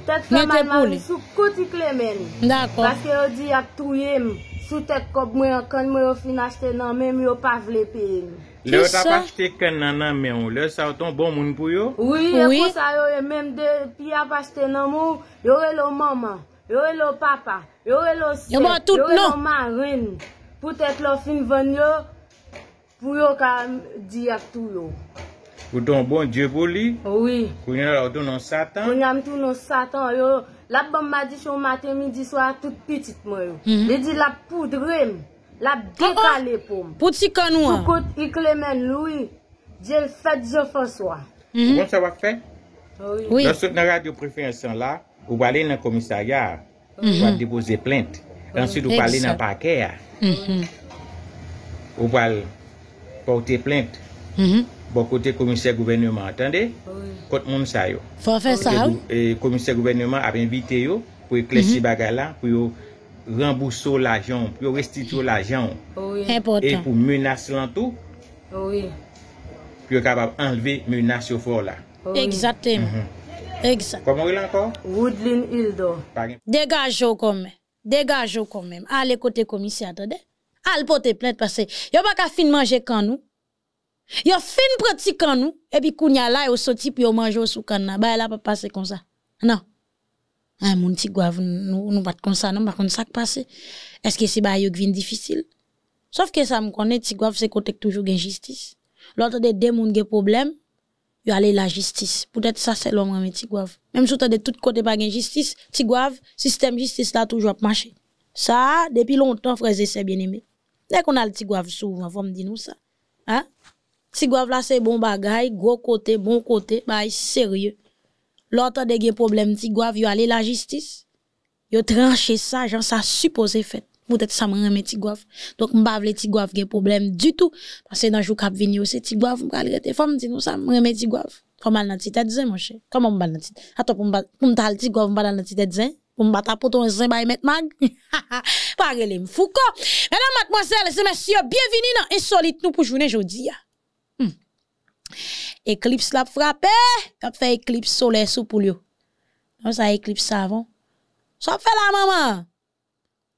Bake yo di ak tou le man Soutek kop mwen akon mwen yo fin aste nan men, mwen yo pa vle pe yon. Le ou tap
aste kan nan men ou, le ou sa woton bon moun pou yo? Oui, le pou
sa yo e men de pi apaste nan moun, yo e lo mama, yo e lo papa, yo e lo se, yo e lo ma, ren. Poutet lo fin ven yo, pou yo ka di ak tou yo.
Pouton bon, dievou li. Oui. Kou yon la ou don nan satan. Kou yon
la ou don nan satan. La bamba di chou maten, midi swa, tout pitit mwen yo. Mhm. Le di la poudre ah, ah. m, la mhm. bon, depa le poum. Pouti kanoan. Soukot iklemen loui, di el fadjofan swa.
Mwen sa wak fe? Oui. Nasot nan radyo prefe yon san la, ou wale nan komisaryar, mhm. ou wale depoze plente. Ansyt ou wale nan pakeya, ou wale pote plente. Mwen. Bon côté commissaire gouvernement attendez côté moun Faut yo ça et et commissaire gouvernement a invité yo pour éclaircir mhm. bagay la pour yo rembourser l'argent pour restituer l'argent
oui. et pour
menacer en tout
pour
capable enlever menacer menaces fort
exactement
mhm.
exact comment il encore woodlin Hildo dégage quand même dégage quand même allez côté commissaire attendez al porter plainte parce que yo pas qu'à fin manger quand nous Yo fin pratique en nous, et puis kounya la yo sorti puis yon mange au sous ba Bah, là, pas passer comme ça. Non. Ah, mon petit gouave, nous, nous pas comme ça, non, pas comme ça que passer. Est-ce que c'est bah, yon qui difficile? Sauf que ça me connaît, petit gouave, c'est côté toujours gain justice. L'autre des deux moun gen problème, yon aller la justice. Peut-être ça, c'est l'homme, mais petit gouave. Même si de tout côté pas gain justice, petit système justice là toujours marché. Ça, depuis longtemps, frères c'est bien aimé. Dès qu'on a le petit souvent, faut me dire nous ça. Hein? Si gouave la se bon bagay, gros côté, bon côté, bah sérieux. L'autre de gen problème, ti gouave yo aller la justice. Yo tranché ça, genre ça supposé fait. Peut-être ça me remet ti gouave. Donc m'bavle ti gouave gen problème du tout. Parce que dans jour kap vini yo, se ti gouave m'bral rete. Femme dit nous ça, m'remet ti gouave. Femme al nan ti tête zin, mon cher. Comment m'bal nan ti tête? Attends, pour m'bal, pour m'tal ti gouave m'bal nan ti tête zin. Pour m'bata pour ton zin bay met mag. (laughs) Parle les m'fouko. Mesdames, mademoiselles et messieurs, bienvenue dans Insolite nous pour journée aujourd'hui. Eklips la frapè, kap fè eklips solè sou pou liyo Nan sa eklips savon Sop fè la maman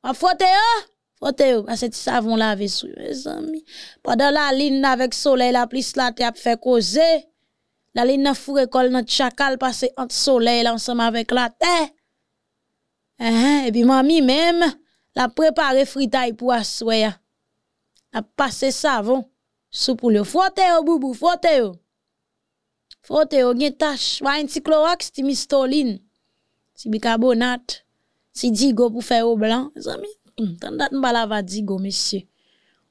A fwote yo, fwote yo A seti savon la ve sou Padè la lin avèk solè la plis la te ap fè koze La lin na fure kol nan tchakal passe ant solè la ansam uh-huh. avèk la te Ebi mami mèm la prepare fritay pou aswe La passe savon Sou pou lyo. Frote yo, bubu, frote yo. Frote yo, gen tache. Wa yon ti klorok si ti mistolin. Si bikabo nat. Si digo pou fe yo blan. Zami, hmm, tan dat mbala va digo, mesye.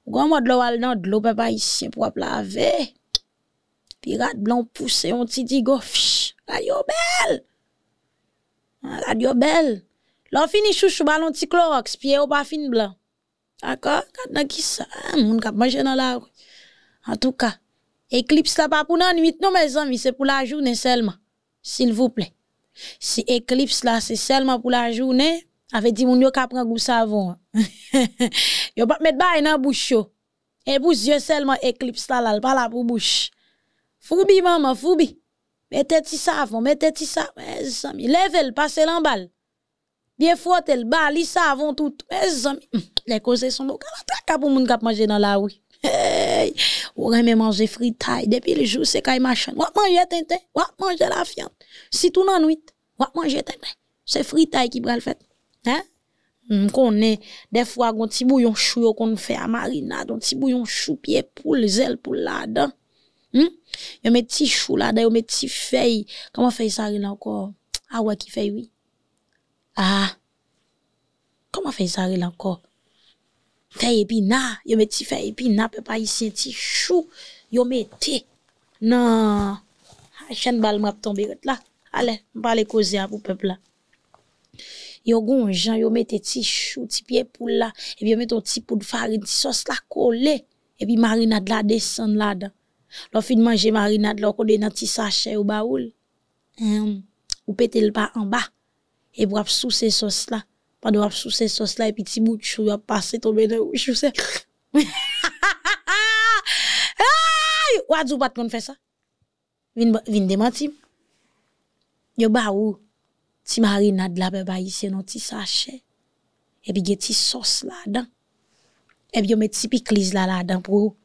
Ou gwa mwad lo wal nan, lo pe pa isye pou wap la ve. Pi rad blan pou se yon ti digo. Fish, rad yo bel. Ah, rad yo bel. Lo fini chouchou balon ti klorok, pi e yo pa fin blan. Ako, kat nan ki sa. Eh, moun kat manje nan la wou. En tout cas, éclipse là pas pour la nuit, non mes amis, c'est pour la journée seulement. S'il vous plaît. Si éclipse là, c'est seulement pour la journée, avait dit mon yo ka prend goût savon. (laughs) yo pas mettre bain dans bouche Et pour yeux seulement éclipse là, là pas là pour bouche. Foubi maman, foubi. Mettez ti savon, mettez ti savon, mes amis. Levez-le, passez l'emballe. Bien frottez le bali savon tout. Mes amis, les causes sont beaucoup. Attaque pour moun k'ap manger dans la rue. Hey, ou remè manger fritay, depuis le quand quand il machin, va manger tente, va manger la fiante si tout nan nuit, ou manger tente, c'est fritay qui pral fait Hein? est des fois, on petit bouillon chou qu'on fait à marinade, un petit bouillon chou pied poule, zèle poule pour dedans Hmm? On met petit chou là dedans yon met petit feuille. comment fait ça rin encore? Ah ouais, qui fait oui? Ah, comment fait ça rin encore? fèye epina, yo mè ti fèye epina, pe senti chou, yo mè non nan, ah, chen bal map tombe Allez, la, ale, à le peuple là. pepla. Yo gon jan, yo mè ti chou, ti pie pou la, et yo ti pou de farine, ti sauce la et puis marinade la le la dan. Lo fin marinade marinade, la, nan ti sachet hum, ou baoul, ou pété le bas en bas et wap sous se sauces là pas de sou se sauce la, et ti bout chou ap de ah ah ah ça. pas fait ça Vin, vin Yo ba ou, ti marinade la pe ba non ti sachet. tu ge ti là la Et puis yo met ti pikliz la là dedans pour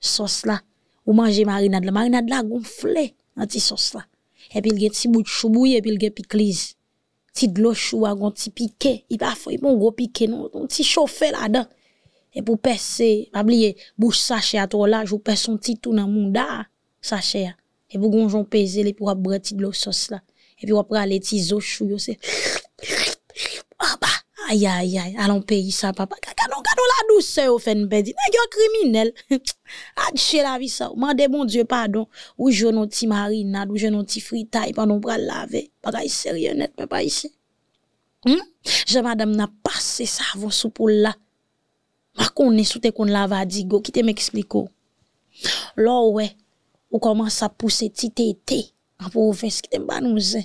sos là Ou manger marinade la. Marinade la gonfler nan ti sos la. Epi tu ti bout chou bouye, epi ge Ti glochou a gon ti piqué, il va il bon gros piqué, non, un petit chauffe là-dedans. Et pour percer, pas oublier bouche sachet à toi là, je perce son petit tout dans monda ah, sachet. Ah. Et pour gonjon peser les pour brati de l'eau sauce là. Et puis après les petits os chou yo c'est ah bah Ayayay, alon peyi sa papa, kakadon, kakadon la dou se ou fen bedi, ne gyo kriminel, (laughs) adche la vi sa ou, mande bon dieu padon, ou jounon ti marinad, ou jounon ti fritay, padon pral lave, pata yi se riyonet, pepa yi se. Hmm? Je madame na pase sa avonsou pou la, ma konen soute kon lava di go, ki te m ekspliko. Lo we, ou koman sa pousse ti tete, an pou ou fes ki te m banouze.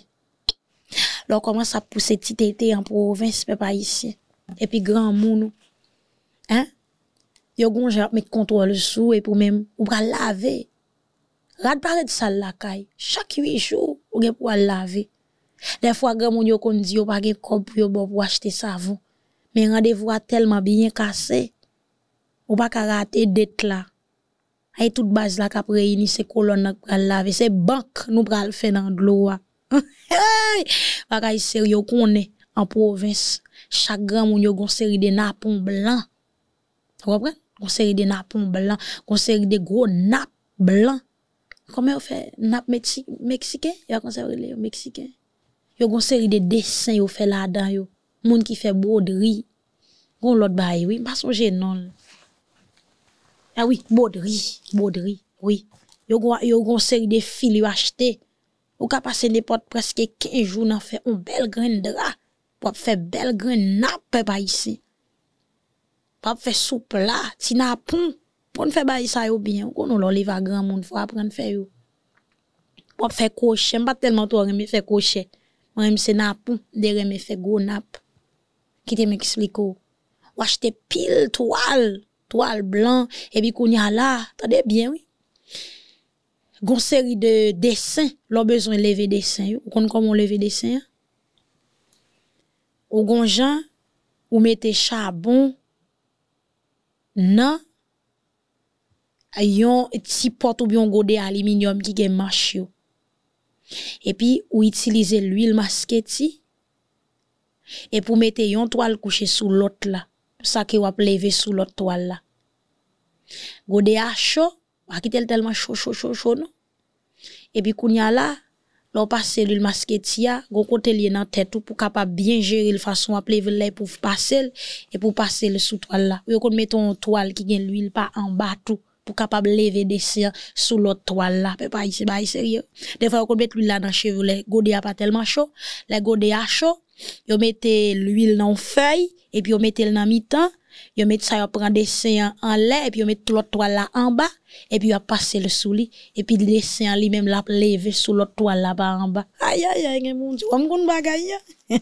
Là, commence à pousser petit été en province, mais pas ici. Et puis, grand monde. Hein? Yo, gon, j'ai mettre contrôle sous, et pour même, ou va laver. Rad parler de ça la caille. Chaque huit jours, ou gen pour laver. Des fois, grand monde, yo, kon di yo, pa gen pou yo, pour acheter savon. Mais rendez-vous a tellement bien cassé. Ou pas rater d'être là. Et toute base là, qu'après, ces colonnes nous laver. C'est banque, nous pral faire dans l'eau. (laughs) Bagay sérieux qu'on est en province. Chaque grand moun yo gon série de napon blanc. Vous comprenez? Gon série de napon blanc, gon série de gros nappes blanc. Comment on fait nappe mexicain? Yo gon série de mexicain. Yo gon série de dessins yo fait là-dedans yo. Moun qui fait broderie. Gon l'autre bail oui, pas son non. Ah oui, broderie, broderie, oui. Yo gon série de fil yo acheter Ou ka pase ne pot preske kenjou nan fe, ou bel gren dra, wap fe bel gren nap pe pa isi. Wap fe soupla, si nap pou, pou nou fe ba isa yo byen, ou kon nou loli va gran moun, fwa apren fe yo. Wap fe koshe, mpa telman tou reme fe koshe, mwa reme se nap pou, de reme fe go nap. Ki te me ekspliko, wache te pil toal, toal blan, e bi koun ya la, ta de byen oui. gon série de dessins, l'on besoin lever dessin. Ou kon comment lever dessin? Ou gon jan, ou mette charbon nan yon petit pot ou bien godet aluminium qui est machio. Et puis ou utiliser l'huile masquée et pour mettre yon toile couchée sous l'autre là. Ça que va lever sous l'autre toile là. godé a chaud, ou tellement chaud chaud chaud chaud non. Et puis, quand il y a là, on passe cellule masquetia, on compte lié dans tête pour capable bien gérer le façon à pleuver l'air pour passer et pour passer le sous toile là. On met mettre une toile qui gagne l'huile pas en bas tout pour capable lever des siens sous l'autre toile là. Mais pas ici, sérieux. Des fois, on mettre l'huile là dans les cheveux, les godets pas tellement chaud, les godets à chaud, on mettait l'huile dans feuille et puis on mettait le dans mi-temps, Yo met ça, yo prend dessin en l'air, et puis yo met l'autre toile là en bas, et puis yo passe le souli et puis le dessin lui-même l'a levé sous l'autre toile là bas en bas. Aïe, aïe, aïe, mon dieu, on m'gon bagaille. Hein?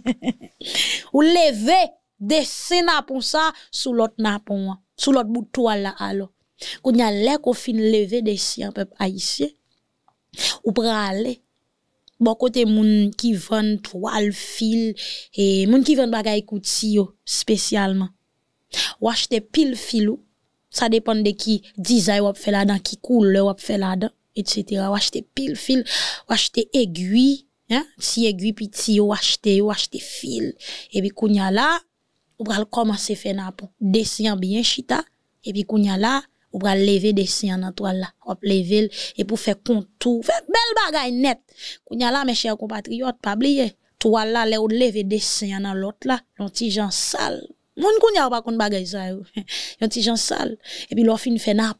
(laughs) Ou levé, dessin pour ça, sous l'autre napon, sous l'autre bout de toile là alors. Qu'on y a l'air qu'on fin levé dessin, peuple haïtien. Ou aller bon côté moun qui vend toile, fil, et moun qui vend bagaille yo spécialement. Wache te pil fil ou Sa depon de ki dizay wap fel adan Ki koule wap fel adan Wache te pil fil Wache te egui Si egui pi ti yo wache te Wache te fil E pi kounya la Ou pral komase fe nan pou Desenyan biyen chita E pi kounya la Ou pral leve desenyan nan toal la Hop leve el E pou fe kontou Fe bel bagay net Kounya la meche akou patriyot Pabli ye Toal la le ou leve desenyan nan lot la Lonti jan sal Moun koun ya pas kon bagay sa. yo. (laughs) Yon ti jan et puis fait na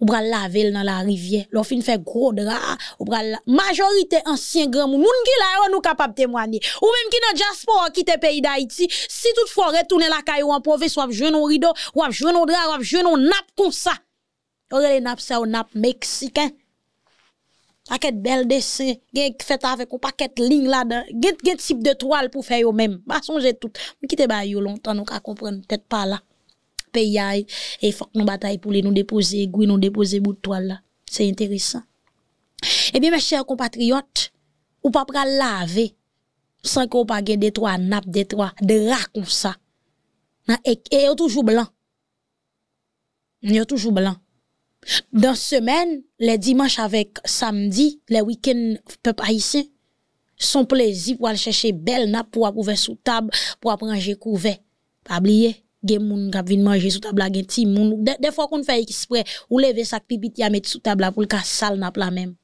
Ou bral laver dans la rivière, l'on fait gros drap, ou pral majorité ancien grand moun moun ki la yo nous témoigner. Ou même qui nan diaspora qui te pays d'Haïti, si toutefois retourner la caille ou en province ou jeune rideau, ou ap jeune drap, ou ap jeune nap comme ça. Ou ou nap mexicain. Paquet bel dessin, qui fait avec un paquet ligne là-dedans. a type de toile pour faire eux même. Pas songer tout. Mais quitte ba yo longtemps nous ka comprendre peut-être pas là. Pays et faut que nous bataille pour les nous déposer, nous déposer bout de toile C'est intéressant. Eh bien mes chers compatriotes, ou pas pral laver sans qu'on pas gen des trois nappes des trois draps comme ça. Et, êtes toujours blanc. êtes toujours blanc. Dans semaine, les dimanches avec samedi, les week-ends peuple haïtien, son plaisir pour aller chercher belle nappe pour ouvrir sous table, pour manger couvert. Pas oublier, gen moun kap vin manger sous table, gen ti moun. Des fois qu'on fait exprès, ou lever sac pipit à mettre sous table pour le cas sale nappe la même.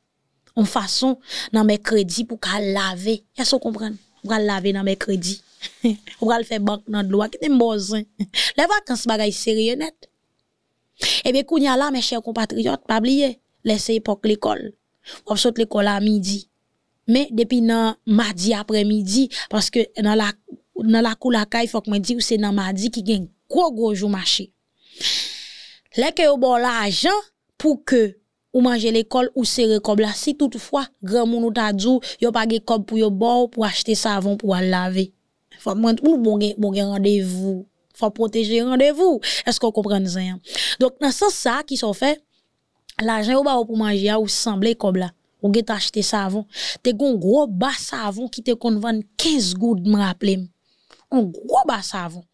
En façon, dans mes crédits pour qu'elle laver. Est-ce vous comprend? Pour laver dans mes crédits. (laughs) Pour faire banque dans le l'eau, qui est Les vacances bagay sérieux net. Eh bien, kounya là, mes chers compatriotes, pas oublier, laissez époque l'école. On saute l'école à midi. Mais depuis nan mardi après-midi, parce que dans la, dans la cour la caille, faut que me dire c'est dans mardi qui gagne gros gros jour marché. Là que au bon l'argent pour que ou manger l'école ou serrer comme là si toutefois grand monde t'a dit yo pas de comme pour yo bon pour acheter savon pour laver. Faut moi ou bon bon rendez-vous faut protéger rendez-vous. Est-ce qu'on comprend ça? Hein? Donc, dans ce sens, ça qui sont fait, l'argent ou pour manger, ou sembler comme là On a acheté savon. Te un gros bas savon qui te convient 15 gouttes, me rappelle. Un gros bas savon.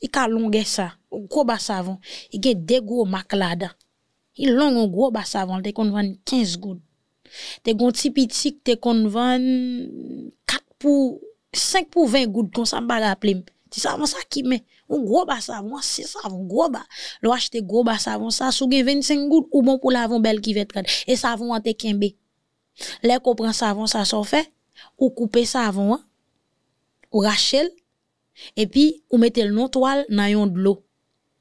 Il ka longue ça. Un gros bas savon. Il a deux gros maclade Il long un gros bas savon, te convient 15 gouttes. Te un petit petit te convient 4 pour 5 pour 20 gouttes, comme ça me rappelle. C'est ça, qui met. Un gros bas savon, c'est savon, gros bas. L'on acheter gros bas savon, ça, sous 25 gouttes, ou bon pour l'avant, belle qui va 30. Et savon en te kembe. Lè qu'on prend savon, ça s'en fait, ou coupe savon, hein. ou rachel, et puis, ou mettre le non toile dans yon de l'eau.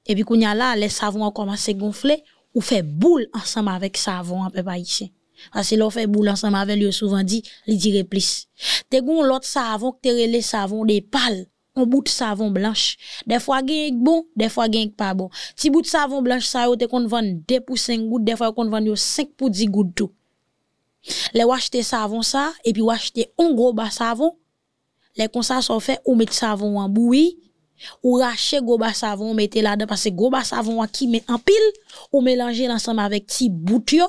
Et puis, qu'on y a là, les savons ont commencé à gonfler, ou fait boule ensemble avec savon, un peu pas ici. Parce que l'on fait boule ensemble avec lui, souvent dit, il dirait plus. T'es gon l'autre savon, que t'es relé savon des pales on bout de savon blanche. Des fois, il y un bon, des fois, il gagne pas bon. Si bout de savon blanche, ça, vous te vend 2 pour 5 gouttes, des fois, qu'on vend 5 pour 10 gouttes tout. Les vous savon ça, et puis ou achetez un gros bas savon. Les comme ça, sont fait, ou mettez savon en bouillie, ou rachetez gros bas savon, mettez là-dedans, parce que gros bas savon qui met en pile, ou mélanger l'ensemble avec petit bout yo.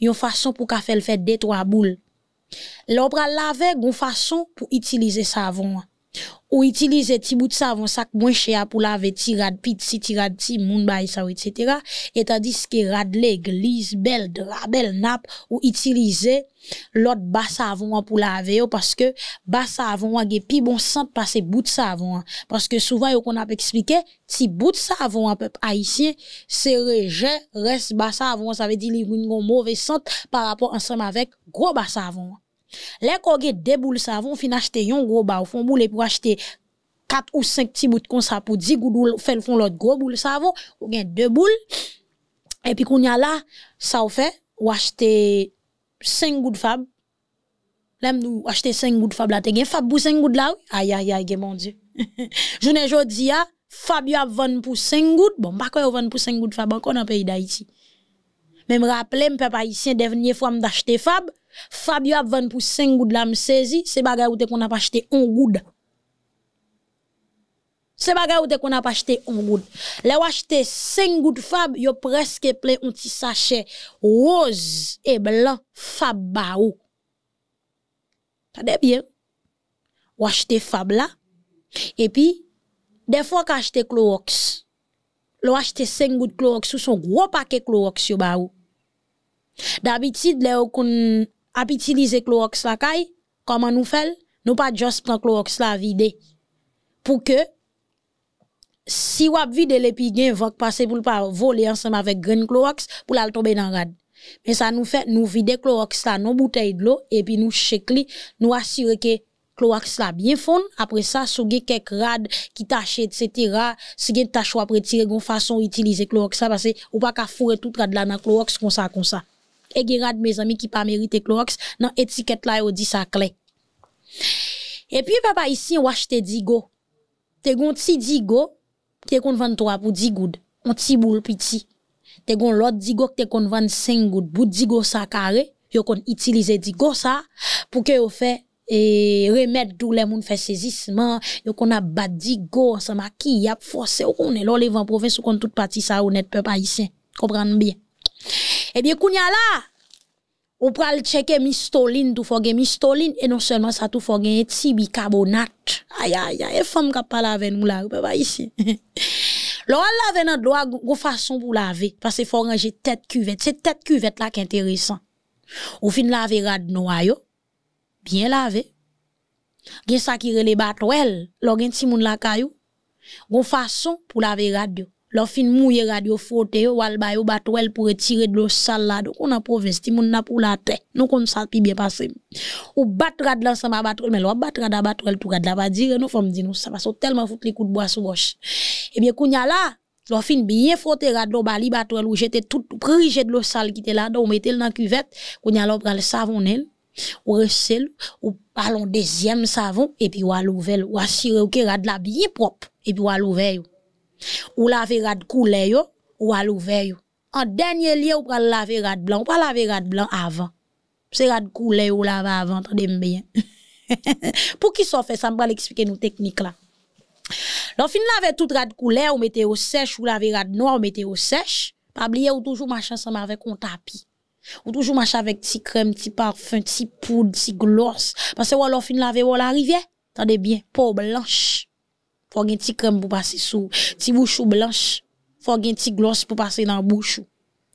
une façon pour qu'elle fait le deux, trois boules. L'opra lave, une façon pour utiliser savon. Ou utiliser petit bout de savon sac moins cher pour laver tirade petit tirade petit moun bay etc. et tandis que rad l'église belle drabel nappe ou utiliser l'autre bas savon pour laver parce que bas savon a pi bon sent passer bout de savon parce que souvent qu'on a expliqué ti bout de savon peuple haïtien c'est rejet reste bas savon ça veut dire li une mauvais sens par rapport ensemble avec gros bas savon. Lè ko de boules savon, fin achete yon gros ba ou fon boule pou achete 4 ou 5 petits bouts comme ça pour 10 goudou fait font l'autre gros boule savon ou gen deux boules et puis qu'on y a là ça ou fait ou acheter 5 gouttes fab là nous acheter 5 gouttes fab là t'es gen fab pour 5 gouttes là aïe aïe aïe mon dieu (laughs) je jodi a Fabio a vendu pour 5 goud bon pas quoi vendre pour 5 gouttes fab encore dans pays d'Haïti même rappeler me peuple haïtien dernière fois m'acheter fab Fabio a vendu pour 5 gouttes là, me saisi, c'est bagay ou qu'on a pas acheté 1 goud. C'est bagay ou qu'on a pas acheté 1 goutte. Là ou acheté 5 gouttes Fab, yo presque plein un petit sachet rose et blanc Fab baou. T'as bien. Ou acheté Fab là et puis des fois acheté Clorox. L'on acheté 5 gouttes Clorox ou son gros paquet Clorox yo baou. D'habitude, les à utiliser Clorox la kay, faisons? nous ne nou pas juste prendre Clorox la vide. Pour que, si avez vide les gen vous pase pou voler pa voler le avec pour Clorox, pour la tomber dans rad. Mais ça nous fait nous vide Clorox la nos bouteille de et puis nous nous nous assurer que Clorox la bien fond. Après ça, si vous quelques rad qui tâche, etc., si vous avez taché après tirer, une façon utiliser Clorox ça parce que ou pas qu'à fourrer tout rad là dans Clorox comme ça, comme ça et Girard mes amis qui pas mérité Clorox, dans étiquette là, ils dit ça clair Et puis, papa, ici, on achète Digo. te gon ti Digo, t'es gon 23 pour 10 goud On ti boule petit. te gon l'autre Digo, t'es 5 25 gouttes. Bout Digo ça carré, yo kon utiliser Digo ça, pour que yo fait et remettre d'où les moun fait saisissement yo qu'on a badigo ensemble qui y a forcé on est là les vents province on toute partie ça honnête peuple haïtien comprendre bien eh bien, kounya là, ou pral checker mistoline, tout faut mistoline, et non seulement ça, tout faut un tibi carbonate. Aïe, aïe, aïe, femme qui parle avec nous là, pas ici. L'on (laughs) lave dans doigt, une façon pour laver, parce qu'il faut ranger tête cuvette. C'est tête cuvette là qui est intéressant. Ou fin laver rad noyo, bien lavé. Gen ça qui relè batwell, l'on gen moun la kayou. Une façon pour laver radio. Leur fin mouye radio faute ou al bayo batwel pour retirer de l'eau sale là. Donc, on a province, ti moun na pour la tête. Nous, kon ça pi bien passé. Ou battra de l'ensemble à battre, mais l'on battra de bateau tout rad la va dire, nous, femme dit nous, ça va tellement foutre les coups de bois sous boche. Eh bien, kounya là, leur fin bien faute radio l'eau bali batwel ou j'étais tout prigé de l'eau sale qui était là, donc on le dans cuvette, kounya là, pral savonnel ou recel, ou parlons deuxième savon, et puis ou à ou assurer ou que rad la bien propre, et puis ou à ou laver rad couleur ou à l'ouvert En dernier lieu, ou pral laver rad blanc, ou pas laver rad blanc avant. C'est rad couleur ou laver avant, tendez bien. (laughs) Pour qui ça fait ça, va expliquer nos techniques là. L'on fin laver tout rad couleur, ou mettez au sèche, ou laver rad noir, ou mettez au sèche. Pas oublier ou toujours marcher ensemble avec un tapis. Ou toujours marcher avec petit crème, petit parfum, petit poudre, petit gloss. Parce que ou alors fin laver ou la rivière. tendez bien, peau blanche. Faut gen ti crème pour passer sous, ti bouchou blanche, faut gen ti gloss pour passer dans bouche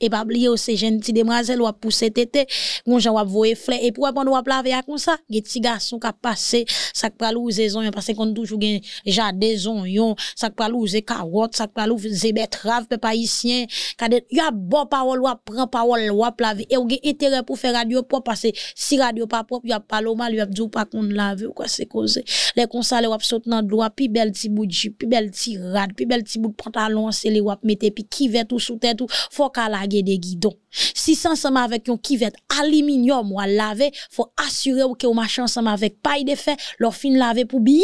et pas oublier aussi jeune petite demoiselle ou à pousser tété gon jan ou voyer fleur et pour prendre ou laver comme ça des petits garçons qui passé ça qui pral user zon parce qu'on toujours gen jardin yon ça qui pral user carotte ça qui pral user betterave peuple haïtien il y a bon parole ou prend parole ou laver et ou gen intérêt pour faire radio propre parce que si radio pas propre y a pas mal y a dit pas qu'on laver ou quoi c'est causé les conseils ou saute dans droit puis belle petit bout de puis belle petit rad puis belle petit bout de pantalon c'est les ou mettre puis qui vêt tout sous tête tout faut qu'à la des de guidon. Si c'est ensemble avec un kivette aluminium ou à laver, faut assurer ou que vous machin ensemble avec paille de fer, leur fin laver pour bien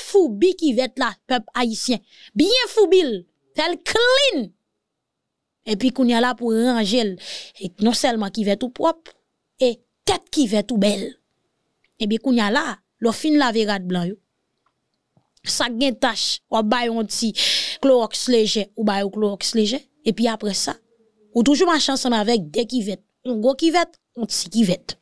foubi kivette là, peuple haïtien. Bien foubil, tel clean. Et puis qu'on y a là pour ranger, et non seulement kivette tout propre, et tête kivette tout belle. Et bien qu'on y a là, leur fin laver rad blanc yo. Sa gen tache, ou ba yon ti Clorox léger, ou ba ou Clorox léger. Et puis après ça, ou toujours ma ensemble avec des kivettes. Un gros kivette, un petit kivette.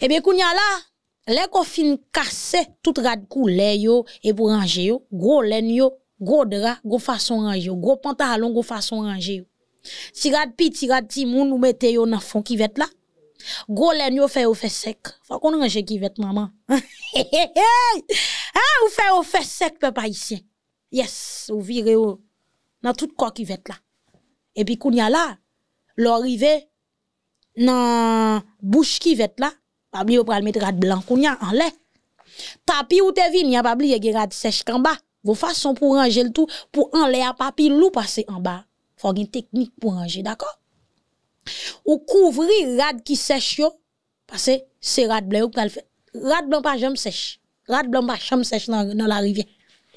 Eh bien, qu'on y a là, les coffins cassés, tout rad couleur yo, et pour ranger yo, gros len yo, gros drap, gros façon ranger yo, gros pantalon, gros façon ranger yo. Si rad petit, rad petit, moun, ou mettez yo dans fond kivette là. Gros len yo fait au fait sec. Faut qu'on range kivette, maman. (laughs) ah, ou fait au fait sec, papa ici. Yes, ou vire yo. Dans tout corps kivette là. Et puis, il y a là, l'arrivée, la bouche qui être là, pas oublier mettre mettre rad blanc il y a en lait. tapis ou te vin, y a pas oublier gen rad sèche en bas. Vos façons pour ranger le tout, pour en lait à papi loup passer en bas. Faut une technique pour ranger, d'accord? Ou couvrir rad qui sèche yo, parce que c'est rad blanc ou pral fait. Rad blanc pas jamais sèche. Rad blanc pas jamais sèche dans, la rivière.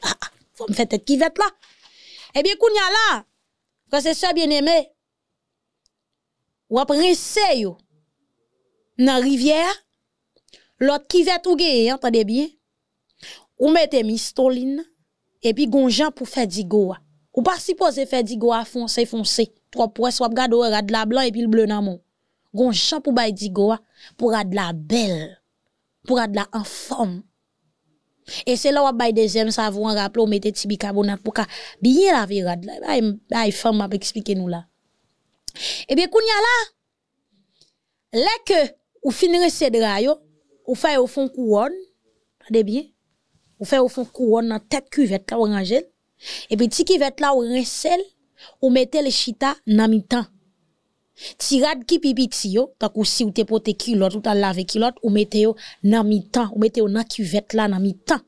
Il faut me faire tête qui vête là. Eh bien, qu'on y a là, c'est ça bien aimé. Ou après yo dans rivière. L'autre qui va tout gagner, entendez bien. Ou mettez mistoline et puis gonjan pour faire digo. Ou pas supposé faire digo foncé, foncé. foncer. Trois points soit gado rad la blanc et puis le bleu nan mon. Gonjan pour bay digo pour de la belle, pour de la en forme. Et c'est là où bay deuxième savon rappelé on mettait petit bicarbonate pour bien laver Il y a une femme m'a expliquer nous là. Eh bien a là là que ou finir cédra yo, ou fait au fond couronne, attendez bien. Ou fait au fond couronne dans tête cuvette là orange. Et eh puis si cuvette là ou rincel, ou mettez le chita dans le temps Tirade qui pipiti yo, tant que si ou te pote kilote ou ta lave kilote, ou mette yo nan mi tan, ou mette yo nan cuvette là nan mi tan.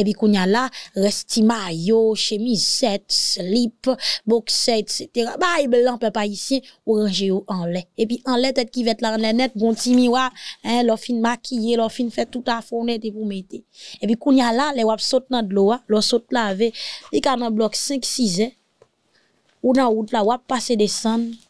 Et puis kounya y a là, resti maillot, chemisette, slip, boxe, etc. Bah, il blanc, papa ici, ou range yo en lait. Et puis en lait, tête qui va là, en net, bon ti miroir, hein, leur fin maquillé, leur fin fait tout à fournette et vous mettez. Et puis kounya y là, les wap saute dans de l'eau, hein, leur saute laver et ka nan bloc 5-6 ans, hein. ou nan route la wap passe descendre,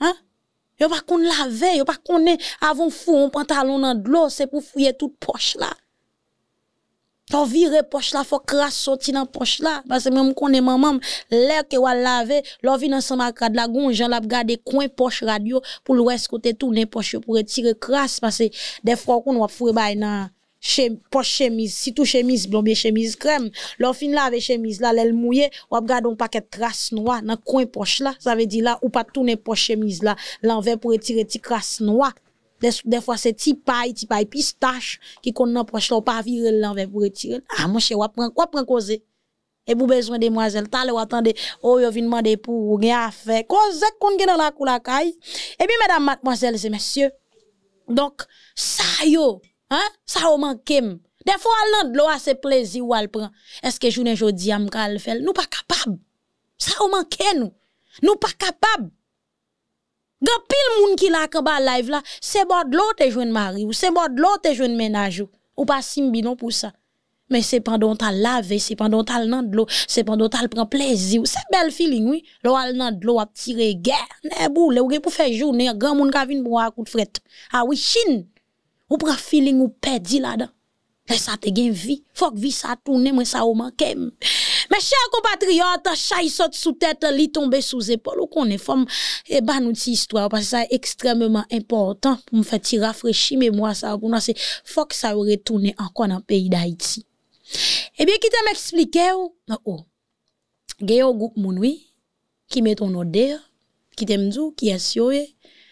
Hein? Yo pas qu'on laver, yo pas qu'on est avant fou un pantalon dans l'eau, c'est pour fouiller toute poche là. T'en vire poche là, faut crasse sorti dans poche là. Parce que même qu'on est maman, l'air que va laver, l'on vient ensemble avec la j'en l'a gardé coin poche radio pour l'ouest côté tourner poche pour retirer crasse. Parce que des fois qu'on va fouiller bah, dans poche chemise, si tout chemise, blonde chemise crème, l'on fin là avec chemise là, l'elle mouillée, ou garde un paquet de crasse noire dans coin poche là, ça veut dire là, ou pas tourner poche chemise là, l'envers pour retirer des crasse noire, Des, des fois, c'est petit paille, petit paille pistache, qui qu'on nan poche là, ou pas virer l'envers pour retirer. Ah, mon cher, ou prend, ou prend cause? Et pour besoin demoiselle, t'as le attendez, oh, yo viennent demander pour rien à faire. Cause qu'on gen dans la cour la caille. Et bien, mesdames, mademoiselles et messieurs, donc, ça yo, Hein? Ça ou manque. Des fois, de l'eau a ses plaisir ou elle prend. Est-ce que journée jodi am kal fait? Nous pas capable. Ça ou manque nous. Nous pas capables. Gan pile moun qui la kaba live là, c'est bord de l'eau te joine mari ou c'est bord de l'eau te joine ménage ou. Ou pas simbi non pour ça. Mais c'est pendant ta lave, c'est pendant ta l'an de l'eau, c'est pendant ta prend plaisir ou. C'est belle feeling, oui. Là, al nan de l'eau a tirer guerre, ne boule, ou pour faire journée, grand moun ka vin pour un coup de fret. Ah oui, chine ou bra feeling ou perdus là-dedans. Mais ça te gen vie. Faut que vie ça tourne, moi ça ou m Mes chers compatriotes, chay saute sous tête, li tombe sous épaule. Ou qu'on est femme, et eh ben nous histoire, parce que ça est extrêmement important pour me faire tirer rafraîchir mais moi ça, pour nous, faut que ça retourne encore dans le pays d'Haïti. Eh bien, qui t'a m'expliqué, ou, oh, gayo groupe moun, oui, qui met ton odeur, qui t'aime dou, qui est sûr,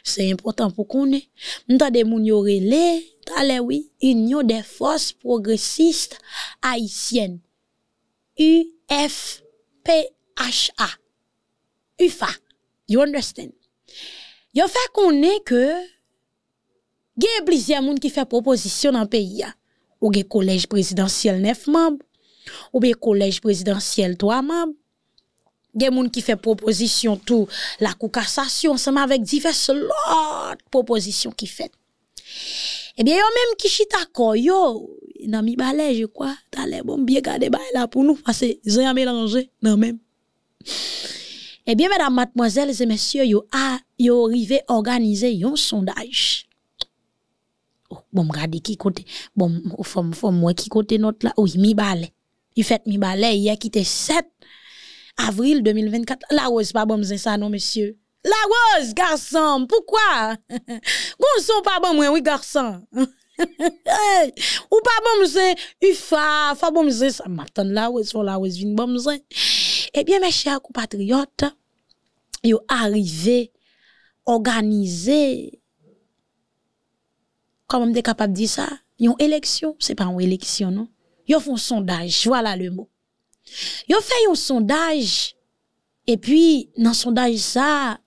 c'est important pour qu'on ait. Nous avons des oui, Union des forces progressistes haïtiennes. UFPHA. UFA. You understand? Yo fait qu'on ait que, il y a plusieurs moun qui font proposition dans le pays. Hein. Ou le collège présidentiel 9 membres, ou bien collège présidentiel 3 membres, des monde qui fait proposition tout la cour cassation m'a avec diverses autres propositions qui fait Eh bien eux même qui chita ko yo nan mi balai je crois t'allais bon bien garder bail là pour nous parce que a mélangé non même Eh bien mesdames mademoiselles et messieurs yo a yo arrivé organiser un sondage oh, bon regardez qui côté bon femme femme moi qui côté notre là oui mi balai il fait mi Il hier qui était sept avril 2024. La rose, pas bon, ça, non, monsieur. La rose, garçon, pourquoi? (laughs) son pas bon, oui, garçon. (laughs) ou pas bon, c'est UFA, pas bon, ça m'attend la rose, voilà la rose, vine bon, Eh bien, mes chers compatriotes, yo arrivé, organisé, comment on est capable de dire ça? une élection, c'est pas une élection, non? Yo font sondage, voilà le mot. Yo fait un sondage et puis dans sondage ça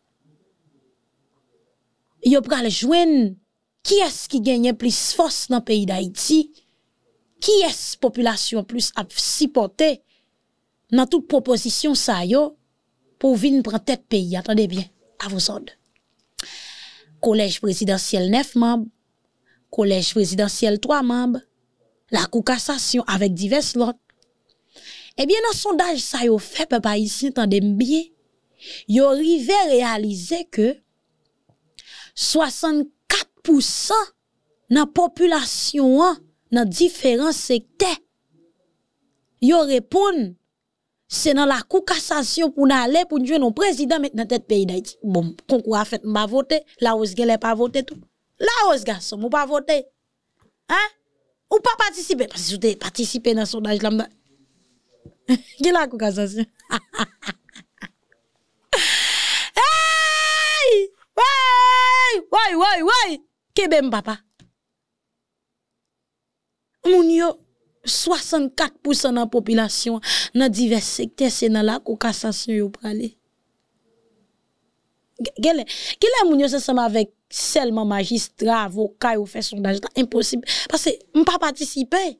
yo pral joindre qui est-ce qui gagne plus force dans le pays d'Haïti qui est population plus à supporter dans toute proposition ça yo pour venir prendre tête pays attendez bien à vos ordres collège présidentiel 9 membres collège présidentiel 3 membres la cour cassation avec diverses lots eh bien, dans le sondage, ça y a fait, papa, ici, tandem bien, y a à réaliser que 64% de la population, hein, dans différents secteurs, y répond, c'est dans la cour cassation pour aller, pour nous jouer président présidents, maintenant, tête pays d'Haïti. Bon, concours a fait, m'a voté, là où je pas voté tout. Là où ce garçon, m'a pas voté. Hein? Ou pas participer, parce que vous participé dans le sondage, là, qui l'a coupé ça Hey! Oui! Oui, Kebem papa. Moun 64% de la population dans divers secteurs, c'est dans la coucassation yo pralé. Gele, qui l'a moun yo se avec seulement magistrat, avocat ou fait sondage? Impossible. Parce que ne pas participer.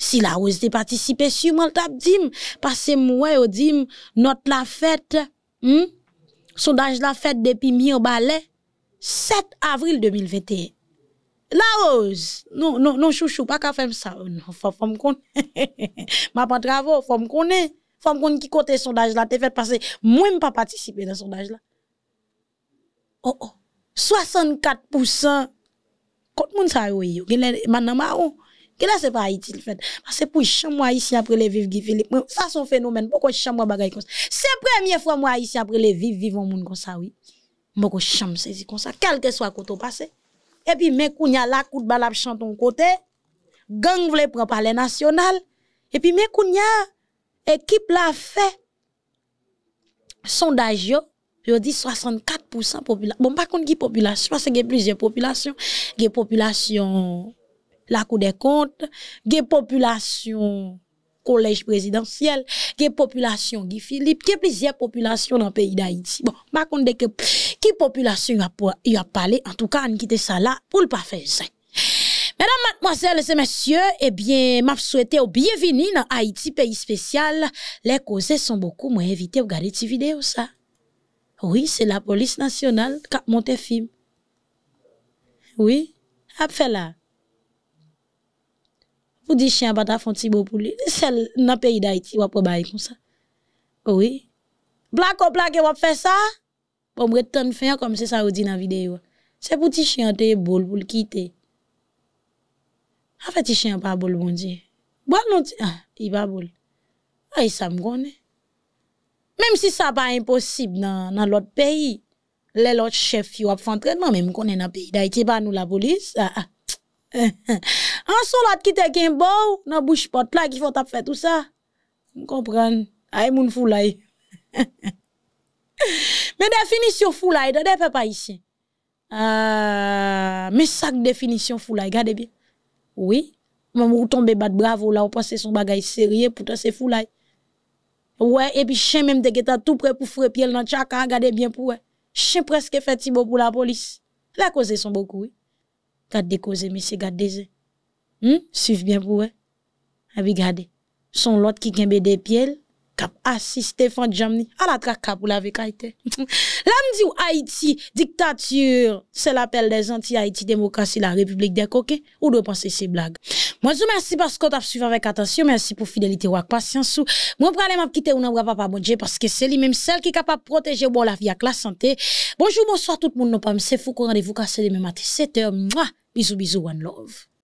Si la rose te participe, sûrement tap dim. Parce que moi, je dim, notre la fête, hmm? sondage la fête depuis mi au balai, 7 avril 2021. La rose, non, non, non, chouchou, pas qu'à faire ça. Non, faut, faut me connaître. (laughs) Ma pas travaux, faut me connaître. Faut me connaître qui côté sondage là, te fait parce que moi, pas participé dans sondage là. Oh, oh. 64% quand moun sa yo yo. Maintenant, ou. Et là, c'est pas Haïti, le fait. C'est pour chambre ici après les vivre, Guy Philippe. Ça, c'est un phénomène. Pourquoi chambre bagaille comme ça? C'est la première fois, moi, ici après les vivre, vivre en monde comme ça, oui. Pourquoi chambre saisie comme ça? Quel que soit côté passé. Et puis, mes kounya la coup de balab chante en côté. Gang pour prendre national. Et puis, mes kounya équipe l'a fait. Sondage, yo. Je dit 64% population. Bon, pas qu'on qui population, parce que y a plusieurs populations. Il y a population la Cour des comptes, des population collège présidentiel, des population Guy Philippe, a plusieurs populations dans le pays d'Haïti. Bon, ma ne sais que qui population y a, parlé, en tout cas, on quitte ça là pour ne pas faire ça. Mesdames, mademoiselles et messieurs, eh bien, m'a souhaité au bienvenue dans Haïti, pays spécial. Les causes sont beaucoup moins invité à regarder cette vidéo, ça. Oui, c'est la police nationale qui a monté film. Oui, a fait là. Ou di chien bata font si beau lui. Sel nan pays d'Haïti, pour bail comme ça. Oui. Black e ou black wap fait ça. Pour me de faire comme c'est ça ou dit dans vidéo. C'est pour ti chien te boule pour le quitter. A fait ti chien pas boule bon Dieu. Bon non, ah, il va boule. Ah, il ça Même si ça pas impossible dans dans l'autre pays, les autres chefs ou a fait entraînement même qu'on est dans e pays d'Haïti pas nous la police. Ah, ah. (laughs) Un solat qui te gen bon nan bouche pot la ki faut t'a fè tout ça, Vous comprenez. ay moun (laughs) Mais définition foulai. foulay, euh, ça, des pa isi. Ah, Mes définition définition foulay, regardez bien. Oui, mwen ou tombe bat bravo là. ou pense son bagay sérieux. Putain, c'est foulay. Ouais, et puis chien même te geta tout prêt pour pied dans chaka, regardez bien pour Chien presque fait tibo pour la police. La cause sont beaucoup. oui. de cause monsieur, gardé. Hmm? Suivez bien pour eux. Regardez. Ah, Son lot qui kembe des pieds, kap assiste fan jamni. À la traque pour la Là, L'âme dit Haïti, dictature, c'est l'appel des anti Haïti, démocratie, la République des coquets. Ou doit penser ces blagues. Moi, je vous remercie parce que vous avez suivi avec attention. Merci pour fidélité ou patience. Moi, je vous quitter ou pas papa bon parce que c'est lui-même celle qui est capable de protéger bon la vie avec la santé. Bonjour, bonsoir tout le monde. Non pas, c'est fou qu'on rendez-vous cassé demain matin 7h. Bisous, bisous, one love.